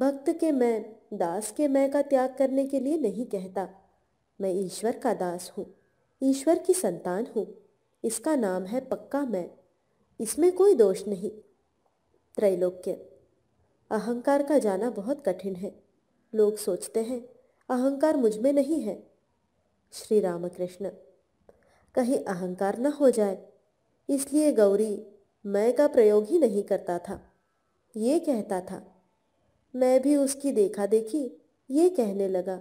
भक्त के मैं दास के मैं का त्याग करने के लिए नहीं कहता मैं ईश्वर का दास हूँ ईश्वर की संतान हूँ इसका नाम है पक्का मैं इसमें कोई दोष नहीं त्रैलोक्य अहंकार का जाना बहुत कठिन है लोग सोचते हैं अहंकार मुझ में नहीं है श्री रामकृष्ण कहीं अहंकार न हो जाए इसलिए गौरी मैं का प्रयोग ही नहीं करता था ये कहता था मैं भी उसकी देखा देखी ये कहने लगा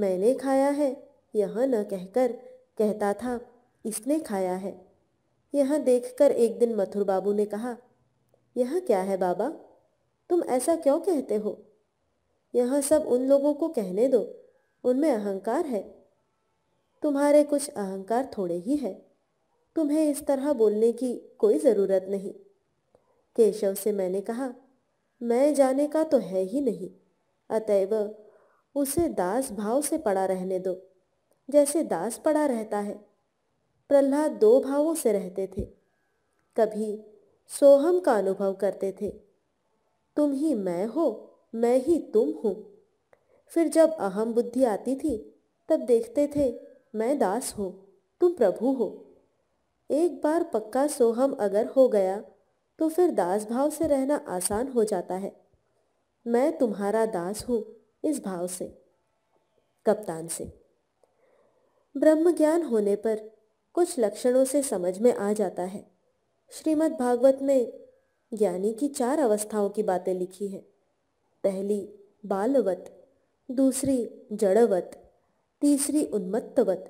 मैंने खाया है यह न कहकर कहता था इसने खाया है यह देखकर एक दिन मथुर बाबू ने कहा यह क्या है बाबा तुम ऐसा क्यों कहते हो यह सब उन लोगों को कहने दो उनमें अहंकार है तुम्हारे कुछ अहंकार थोड़े ही है तुम्हें इस तरह बोलने की कोई ज़रूरत नहीं केशव से मैंने कहा मैं जाने का तो है ही नहीं अतएव उसे दास भाव से पड़ा रहने दो जैसे दास पड़ा रहता है प्रहलाद दो भावों से रहते थे कभी सोहम का अनुभव करते थे तुम ही मैं हो मैं ही तुम हूँ फिर जब अहम बुद्धि आती थी तब देखते थे मैं दास हूँ तुम प्रभु हो एक बार पक्का सोहम अगर हो गया तो फिर दास भाव से रहना आसान हो जाता है मैं तुम्हारा दास हूँ इस भाव से कप्तान से ब्रह्म ज्ञान होने पर कुछ लक्षणों से समझ में आ जाता है श्रीमद् भागवत में ज्ञानी की चार अवस्थाओं की बातें लिखी है पहली बालवत दूसरी जड़वत तीसरी उन्मत्तवत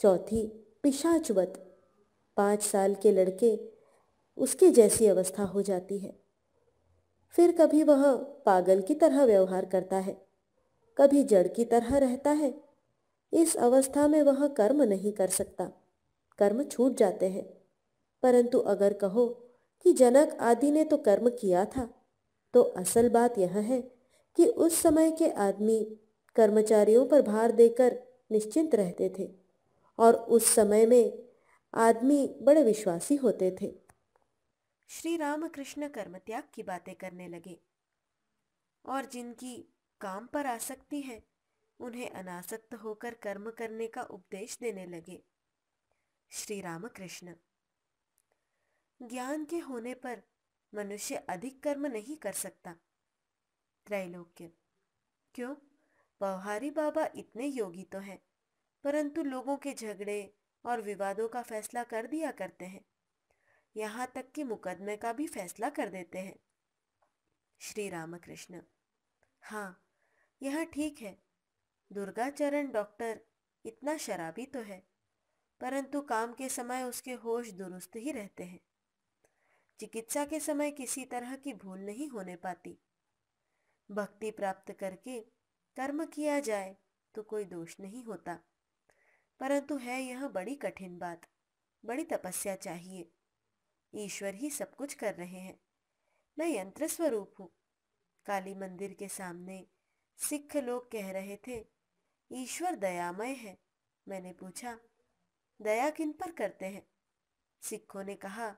चौथी पिशाचवत पाँच साल के लड़के उसके जैसी अवस्था हो जाती है फिर कभी वह पागल की तरह व्यवहार करता है कभी जड़ की तरह रहता है इस अवस्था में वह कर्म नहीं कर सकता कर्म छूट जाते हैं परंतु अगर कहो कि जनक आदि ने तो कर्म किया था तो असल बात यह है कि उस समय के आदमी कर्मचारियों पर भार देकर निश्चिंत रहते थे और उस समय में आदमी बड़े विश्वासी होते थे श्री राम कृष्ण कर्म त्याग की बातें करने लगे और जिनकी काम पर आसक्ति है उन्हें अनासक्त होकर कर्म करने का उपदेश देने लगे श्री राम कृष्ण ज्ञान के होने पर मनुष्य अधिक कर्म नहीं कर सकता त्रैलोक्य क्यों पौहारी बाबा इतने योगी तो हैं परंतु लोगों के झगड़े और विवादों का फैसला कर दिया करते हैं यहाँ तक कि मुकदमे का भी फैसला कर देते हैं श्री रामकृष्ण हाँ यह ठीक है दुर्गाचरण डॉक्टर इतना शराबी तो है परंतु काम के समय उसके होश दुरुस्त ही रहते हैं चिकित्सा के समय किसी तरह की भूल नहीं होने पाती भक्ति प्राप्त करके कर्म किया जाए तो कोई दोष नहीं होता परंतु है यह बड़ी कठिन बात बड़ी तपस्या चाहिए ईश्वर ही सब कुछ कर रहे हैं मैं यंत्र स्वरूप हूँ काली मंदिर के सामने सिख लोग कह रहे थे ईश्वर दयामय है मैंने पूछा दया किन पर करते हैं सिखों ने कहा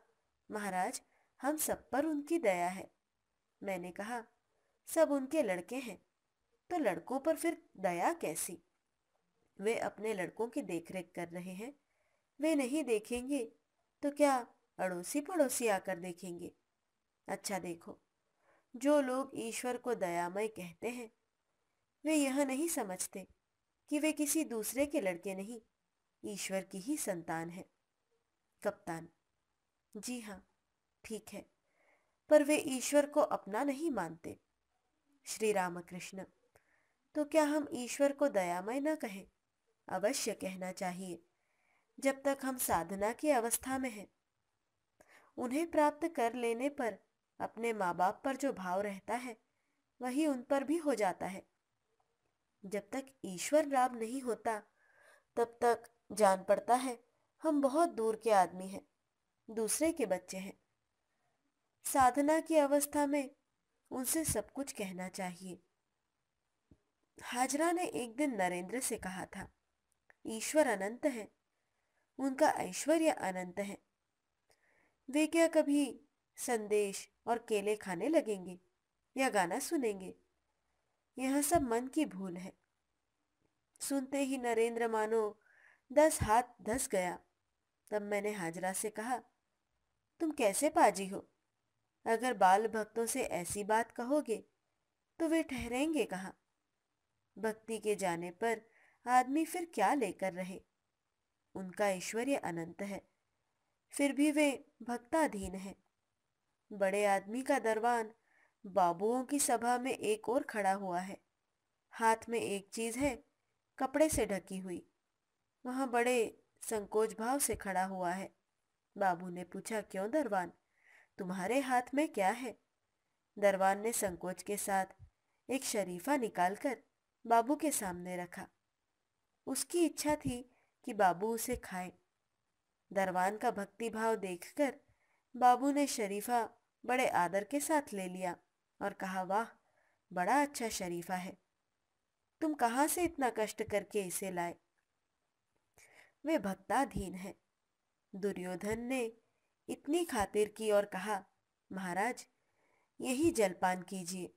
महाराज हम सब पर उनकी दया है मैंने कहा सब उनके लड़के हैं तो लड़कों पर फिर दया कैसी वे अपने लड़कों की देखरेख कर रहे हैं वे नहीं देखेंगे तो क्या अड़ोसी पड़ोसी आकर देखेंगे अच्छा देखो जो लोग ईश्वर को दयामय कहते हैं वे यह नहीं समझते कि वे किसी दूसरे के लड़के नहीं ईश्वर की ही संतान है कप्तान जी हाँ ठीक है पर वे ईश्वर को अपना नहीं मानते श्री रामकृष्ण तो क्या हम ईश्वर को दयामय न कहें अवश्य कहना चाहिए जब तक हम साधना की अवस्था में हैं उन्हें प्राप्त कर लेने पर अपने माँ बाप पर जो भाव रहता है वही उन पर भी हो जाता है जब तक ईश्वर लाभ नहीं होता तब तक जान पड़ता है हम बहुत दूर के आदमी हैं दूसरे के बच्चे हैं साधना की अवस्था में उनसे सब कुछ कहना चाहिए हाजरा ने एक दिन नरेंद्र से कहा था ईश्वर अनंत है उनका ऐश्वर्य अनंत है वे क्या कभी संदेश और केले खाने लगेंगे या गाना सुनेंगे यह सब मन की भूल है सुनते ही नरेंद्र मानो दस हाथ धस गया तब मैंने हाजरा से कहा तुम कैसे पाजी हो अगर बाल भक्तों से ऐसी बात कहोगे तो वे ठहरेंगे कहाँ भक्ति के जाने पर आदमी फिर क्या लेकर रहे उनका ऐश्वर्य अनंत है फिर भी वे भक्ताधीन है बड़े आदमी का दरबान बाबुओं की सभा में एक और खड़ा हुआ है हाथ में एक चीज है कपड़े से ढकी हुई वहाँ बड़े संकोच भाव से खड़ा हुआ है बाबू ने पूछा क्यों दरबान तुम्हारे हाथ में क्या है दरवान ने संकोच के साथ एक शरीफा निकालकर बाबू के सामने रखा उसकी इच्छा थी कि बाबू उसे खाए दरवान का भक्ति भाव देखकर बाबू ने शरीफा बड़े आदर के साथ ले लिया और कहा वाह बड़ा अच्छा शरीफा है तुम कहाँ से इतना कष्ट करके इसे लाए वे भक्ताधीन है दुर्योधन ने इतनी खातिर की और कहा महाराज यही जलपान कीजिए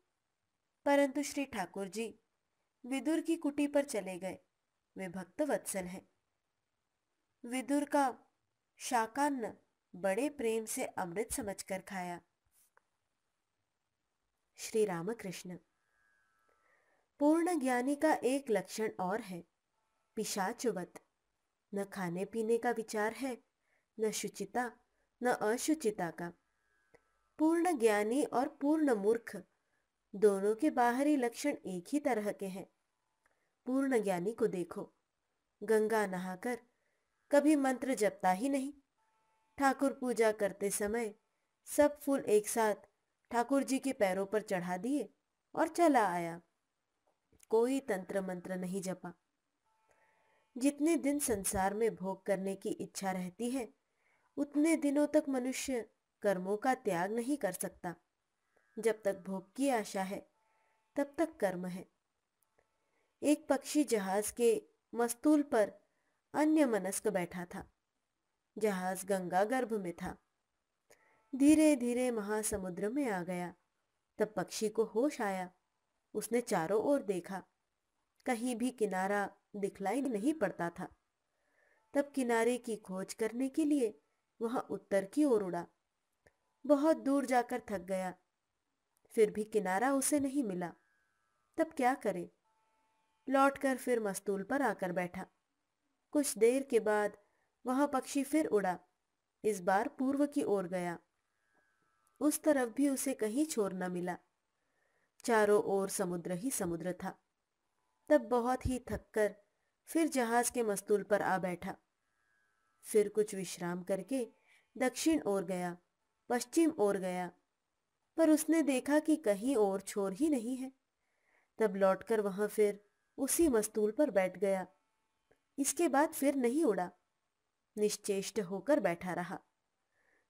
परंतु श्री ठाकुर जी विदुर की कुटी पर चले गए वे भक्त वत्सल हैं विदुर का शाकान्न बड़े प्रेम से अमृत समझकर खाया श्री रामकृष्ण पूर्ण ज्ञानी का एक लक्षण और है पिशाचुवत न खाने पीने का विचार है न शुचिता न अशुचिता का पूर्ण ज्ञानी और पूर्ण मूर्ख दोनों के बाहरी लक्षण एक ही तरह के हैं पूर्ण ज्ञानी को देखो गंगा नहाकर कभी मंत्र जपता ही नहीं ठाकुर पूजा करते समय सब फूल एक साथ ठाकुर जी के पैरों पर चढ़ा दिए और चला आया कोई तंत्र मंत्र नहीं जपा जितने दिन संसार में भोग करने की इच्छा रहती है उतने दिनों तक मनुष्य कर्मों का त्याग नहीं कर सकता जब तक भोग की आशा है तब तक कर्म है एक पक्षी जहाज के मस्तूल पर अन्य मनस्क बैठा था जहाज गंगा गर्भ में था धीरे धीरे महासमुद्र में आ गया तब पक्षी को होश आया उसने चारों ओर देखा कहीं भी किनारा दिखलाई नहीं पड़ता था तब किनारे की खोज करने के लिए वह उत्तर की ओर उड़ा बहुत दूर जाकर थक गया फिर भी किनारा उसे नहीं मिला तब क्या करे लौटकर फिर मस्तूल पर आकर बैठा कुछ देर के बाद वह पक्षी फिर उड़ा इस बार पूर्व की ओर गया उस तरफ भी उसे कहीं छोर न मिला चारों ओर समुद्र ही समुद्र था तब बहुत ही थककर फिर जहाज के मस्तूल पर आ बैठा फिर कुछ विश्राम करके दक्षिण ओर गया पश्चिम ओर गया पर उसने देखा कि कहीं और छोर ही नहीं है तब लौटकर वहां फिर उसी मस्तूल पर बैठ गया इसके बाद फिर नहीं उड़ा निश्चेष्ट होकर बैठा रहा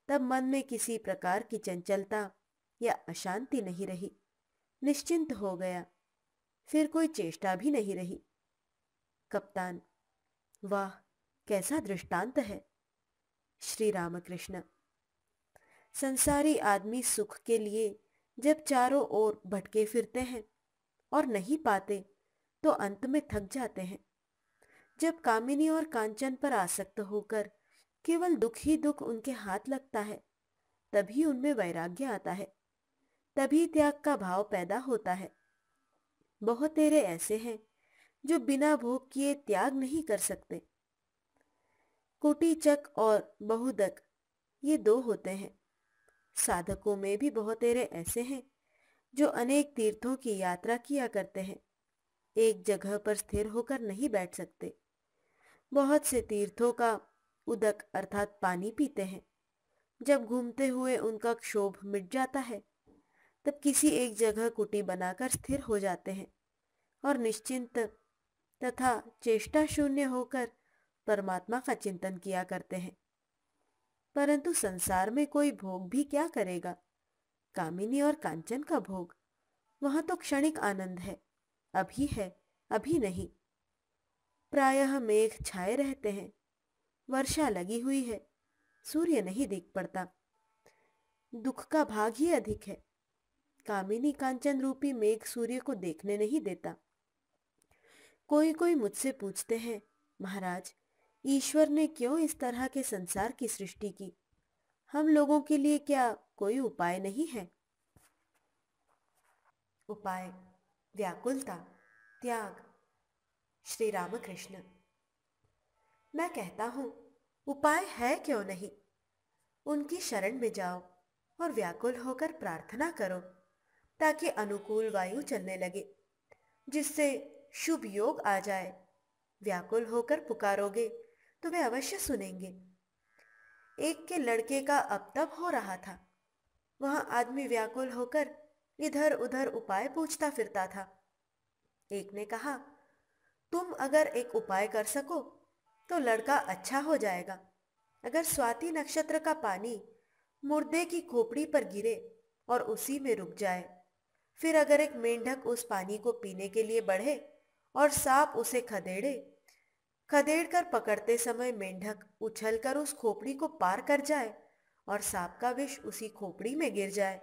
तब मन में किसी प्रकार की चंचलता या अशांति नहीं रही निश्चिंत हो गया फिर कोई चेष्टा भी नहीं रही कप्तान वाह कैसा दृष्टांत है श्री रामकृष्ण संसारी आदमी सुख के लिए जब चारों ओर भटके फिरते हैं और नहीं पाते तो अंत में थक जाते हैं जब कामिनी और कांचन पर आसक्त होकर केवल दुख ही दुख उनके हाथ लगता है तभी उनमें वैराग्य आता है तभी त्याग का भाव पैदा होता है बहुत तेरे ऐसे हैं जो बिना भोग किए त्याग नहीं कर सकते कुटीचक और बहुदक ये दो होते हैं साधकों में भी तेरे ऐसे हैं जो अनेक तीर्थों की यात्रा किया करते हैं एक जगह पर स्थिर होकर नहीं बैठ सकते बहुत से तीर्थों का उदक अर्थात पानी पीते हैं जब घूमते हुए उनका क्षोभ मिट जाता है तब किसी एक जगह कुटी बनाकर स्थिर हो जाते हैं और निश्चिंत तथा चेष्टा शून्य होकर परमात्मा का चिंतन किया करते हैं परंतु संसार में कोई भोग भी क्या करेगा कामिनी और कांचन का भोग वहां तो क्षणिक आनंद है अभी है अभी नहीं प्रायः मेघ छाए रहते हैं वर्षा लगी हुई है सूर्य नहीं दिख पड़ता दुख का भाग ही अधिक है कामिनी कांचन रूपी मेघ सूर्य को देखने नहीं देता कोई कोई मुझसे पूछते हैं महाराज ईश्वर ने क्यों इस तरह के संसार की सृष्टि की हम लोगों के लिए क्या कोई उपाय नहीं है उपाय व्याकुलता त्याग श्री रामकृष्ण मैं कहता हूं उपाय है क्यों नहीं उनकी शरण में जाओ और व्याकुल होकर प्रार्थना करो ताकि अनुकूल वायु चलने लगे जिससे शुभ योग आ जाए व्याकुल होकर पुकारोगे तो वे अवश्य सुनेंगे एक के लड़के का अब तब हो रहा था वह आदमी व्याकुल होकर इधर उधर उपाय पूछता फिरता था एक ने कहा तुम अगर एक उपाय कर सको तो लड़का अच्छा हो जाएगा अगर स्वाति नक्षत्र का पानी मुर्दे की खोपड़ी पर गिरे और उसी में रुक जाए फिर अगर एक मेंढक उस पानी को पीने के लिए बढ़े और सांप उसे खदेड़े खदेड़ कर पकड़ते समय मेंढक उछलकर उस खोपड़ी को पार कर जाए और सांप का विष उसी खोपड़ी में गिर जाए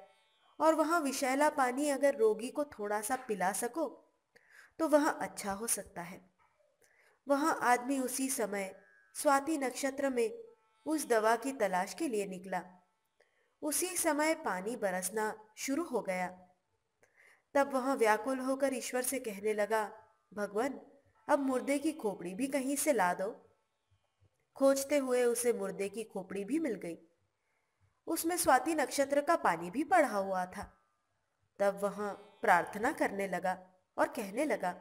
और वहां विषैला पानी अगर रोगी को थोड़ा सा पिला सको तो वह अच्छा हो सकता है वहां आदमी उसी समय स्वाति नक्षत्र में उस दवा की तलाश के लिए निकला उसी समय पानी बरसना शुरू हो गया तब वह व्याकुल होकर ईश्वर से कहने लगा भगवान अब मुर्दे की खोपड़ी भी कहीं से ला दो खोजते हुए उसे मुर्दे की खोपड़ी भी मिल गई उसमें स्वाति नक्षत्र का पानी भी पड़ा हुआ था तब वह प्रार्थना करने लगा और कहने लगा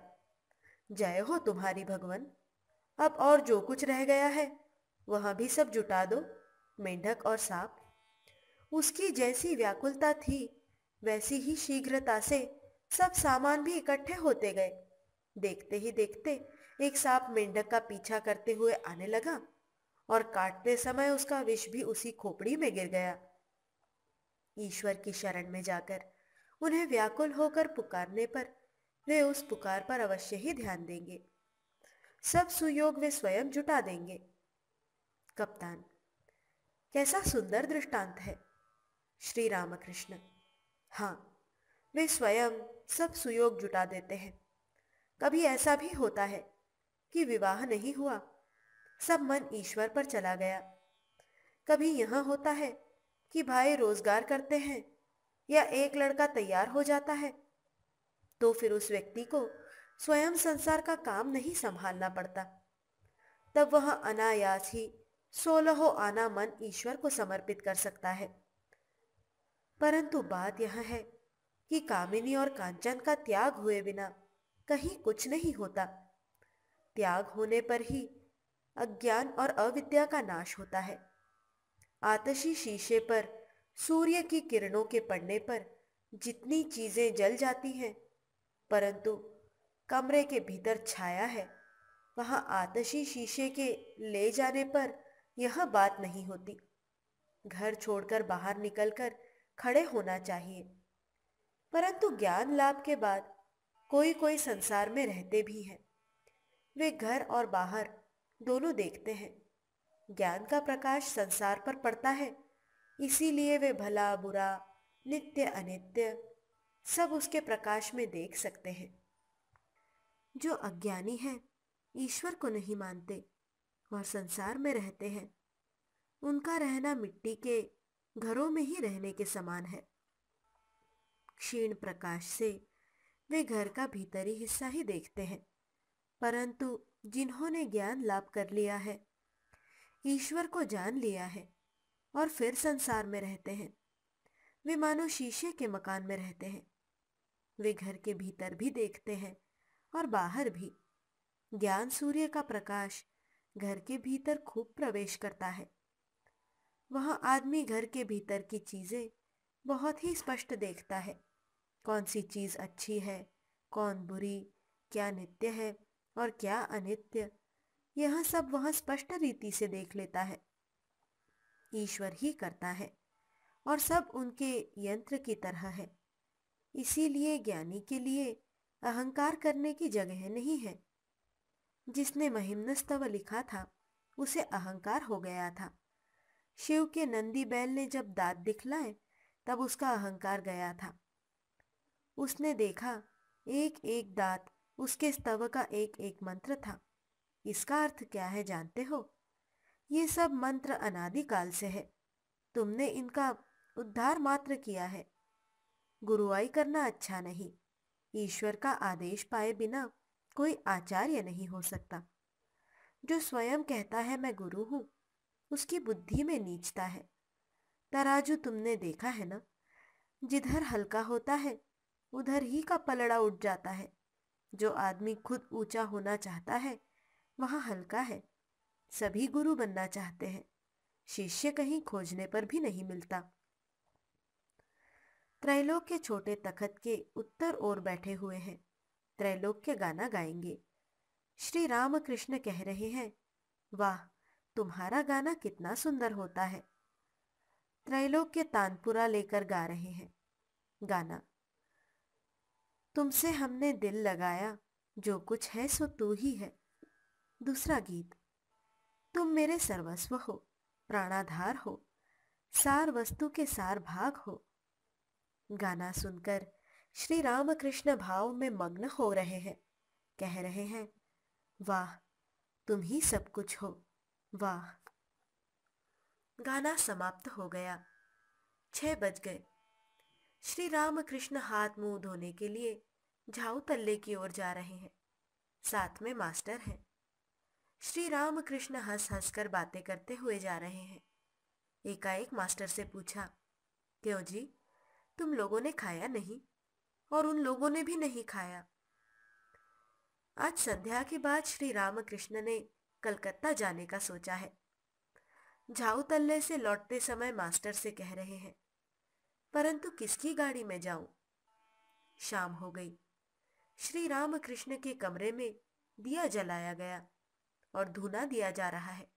जय हो तुम्हारी भगवान अब और जो कुछ रह गया है वह भी सब जुटा दो मेंढक और सांप उसकी जैसी व्याकुलता थी वैसी ही शीघ्रता से सब सामान भी इकट्ठे होते गए देखते ही देखते एक सांप मेंढक का पीछा करते हुए आने लगा और काटते समय उसका विष भी उसी खोपड़ी में गिर गया ईश्वर की शरण में जाकर उन्हें व्याकुल होकर पुकारने पर वे उस पुकार पर अवश्य ही ध्यान देंगे सब सुयोग वे स्वयं जुटा देंगे कप्तान कैसा सुंदर दृष्टांत है श्री रामकृष्ण हाँ वे स्वयं सब सुयोग जुटा देते हैं कभी ऐसा भी होता है कि विवाह नहीं हुआ सब मन ईश्वर पर चला गया कभी यहां होता है कि भाई रोजगार करते हैं या एक लड़का तैयार हो जाता है तो फिर उस व्यक्ति को स्वयं संसार का काम नहीं संभालना पड़ता तब वह अनायास ही सोलहो आना मन ईश्वर को समर्पित कर सकता है परंतु बात यह है कि कामिनी और कांचन का त्याग हुए बिना कहीं कुछ नहीं होता त्याग होने पर ही अज्ञान और अविद्या का नाश होता है आतशी शीशे पर सूर्य की किरणों के पड़ने पर जितनी चीजें जल जाती हैं परंतु कमरे के भीतर छाया है वहां आतशी शीशे के ले जाने पर यह बात नहीं होती घर छोड़कर बाहर निकलकर खड़े होना चाहिए परंतु ज्ञान लाभ के बाद कोई कोई संसार में रहते भी हैं वे घर और बाहर दोनों देखते हैं ज्ञान का प्रकाश संसार पर पड़ता है इसीलिए वे भला बुरा नित्य अनित्य सब उसके प्रकाश में देख सकते हैं जो अज्ञानी हैं ईश्वर को नहीं मानते और संसार में रहते हैं उनका रहना मिट्टी के घरों में ही रहने के समान है क्षीण प्रकाश से वे घर का भीतरी हिस्सा ही देखते हैं परंतु जिन्होंने ज्ञान लाभ कर लिया है ईश्वर को जान लिया है और फिर संसार में रहते हैं वे मानो शीशे के मकान में रहते हैं वे घर के भीतर भी देखते हैं और बाहर भी ज्ञान सूर्य का प्रकाश घर के भीतर खूब प्रवेश करता है वह आदमी घर के भीतर की चीजें बहुत ही स्पष्ट देखता है कौन सी चीज़ अच्छी है कौन बुरी क्या नित्य है और क्या अनित्य यह सब वह स्पष्ट रीति से देख लेता है ईश्वर ही करता है और सब उनके यंत्र की तरह है इसीलिए ज्ञानी के लिए अहंकार करने की जगह नहीं है जिसने महिमनस्तव लिखा था उसे अहंकार हो गया था शिव के नंदी बैल ने जब दांत दिखलाए तब उसका अहंकार गया था उसने देखा एक एक दांत उसके स्तव का एक एक मंत्र था इसका अर्थ क्या है जानते हो ये सब मंत्र अनादि काल से है तुमने इनका उद्धार मात्र किया है गुरुआई करना अच्छा नहीं ईश्वर का आदेश पाए बिना कोई आचार्य नहीं हो सकता जो स्वयं कहता है मैं गुरु हूँ उसकी बुद्धि में नीचता है तराजू तुमने देखा है ना जिधर हल्का होता है उधर ही का पलड़ा उठ जाता है जो आदमी खुद ऊंचा होना चाहता है वहाँ हल्का है सभी गुरु बनना चाहते हैं शिष्य कहीं खोजने पर भी नहीं मिलता त्रैलोक के छोटे तखत के उत्तर ओर बैठे हुए हैं त्रैलोक के गाना गाएंगे श्री राम कृष्ण कह रहे हैं वाह तुम्हारा गाना कितना सुंदर होता है त्रैलोक के तानपुरा लेकर गा रहे हैं गाना तुमसे हमने दिल लगाया जो कुछ है सो तू ही है दूसरा गीत तुम मेरे सर्वस्व हो प्राणाधार हो सार वस्तु के सार भाग हो गाना सुनकर श्री राम कृष्ण भाव में मग्न हो रहे हैं कह रहे हैं वाह तुम ही सब कुछ हो वाह गाना समाप्त हो गया छह बज गए श्री राम कृष्ण हाथ मुंह धोने के लिए झाऊ तल्ले की ओर जा रहे हैं साथ में मास्टर हैं श्री राम कृष्ण हंस हंस कर बातें करते हुए जा रहे हैं एकाएक मास्टर से पूछा क्यों जी तुम लोगों ने खाया नहीं और उन लोगों ने भी नहीं खाया आज संध्या के बाद श्री रामकृष्ण ने कलकत्ता जाने का सोचा है झाऊ तल्ले से लौटते समय मास्टर से कह रहे हैं परंतु किसकी गाड़ी में जाऊं शाम हो गई श्री राम कृष्ण के कमरे में दिया जलाया गया और धुना दिया जा रहा है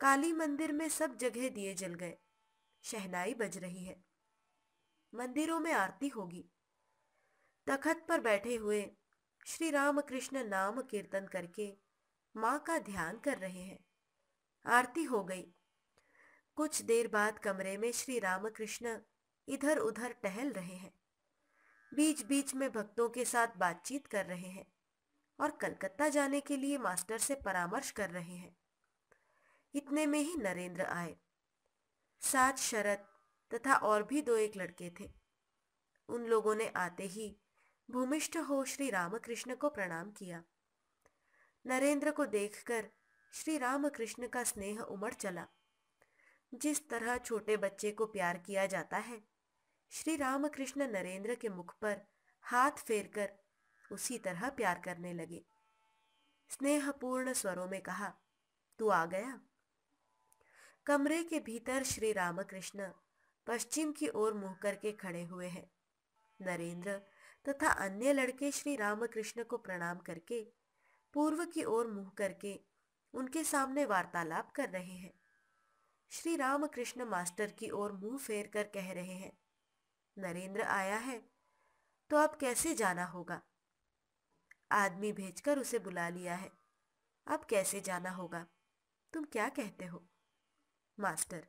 काली मंदिर में सब जगह दिए जल गए शहनाई बज रही है मंदिरों में आरती होगी तखत पर बैठे हुए श्री राम कृष्ण नाम कीर्तन करके माँ का ध्यान कर रहे हैं आरती हो गई कुछ देर बाद कमरे में श्री रामकृष्ण इधर उधर टहल रहे हैं बीच बीच में भक्तों के साथ बातचीत कर रहे हैं और कलकत्ता जाने के लिए मास्टर से परामर्श कर रहे हैं इतने में ही नरेंद्र आए साथ शरद तथा और भी दो एक लड़के थे उन लोगों ने आते ही भूमिष्ठ हो श्री रामकृष्ण को प्रणाम किया नरेंद्र को देखकर श्री रामकृष्ण का स्नेह उमड़ चला जिस तरह छोटे बच्चे को प्यार किया जाता है श्री रामकृष्ण नरेंद्र के मुख पर हाथ फेरकर उसी तरह प्यार करने लगे स्नेहपूर्ण स्वरों में कहा तू आ गया कमरे के भीतर श्री रामकृष्ण पश्चिम की ओर मुंह करके खड़े हुए हैं नरेंद्र तथा अन्य लड़के श्री रामकृष्ण को प्रणाम करके पूर्व की ओर मुंह करके उनके सामने वार्तालाप कर रहे हैं श्री रामकृष्ण मास्टर की ओर मुंह फेर कर कह रहे हैं नरेंद्र आया है तो अब कैसे जाना होगा आदमी भेजकर उसे बुला लिया है अब कैसे जाना होगा तुम क्या कहते हो मास्टर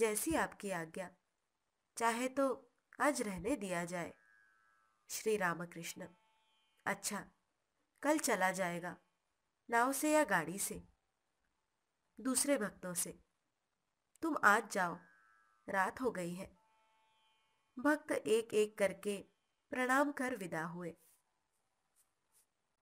जैसी आपकी आज्ञा चाहे तो आज रहने दिया जाए श्री रामकृष्ण अच्छा कल चला जाएगा नाव से या गाड़ी से दूसरे भक्तों से तुम आज जाओ रात हो गई है भक्त एक एक करके प्रणाम कर विदा हुए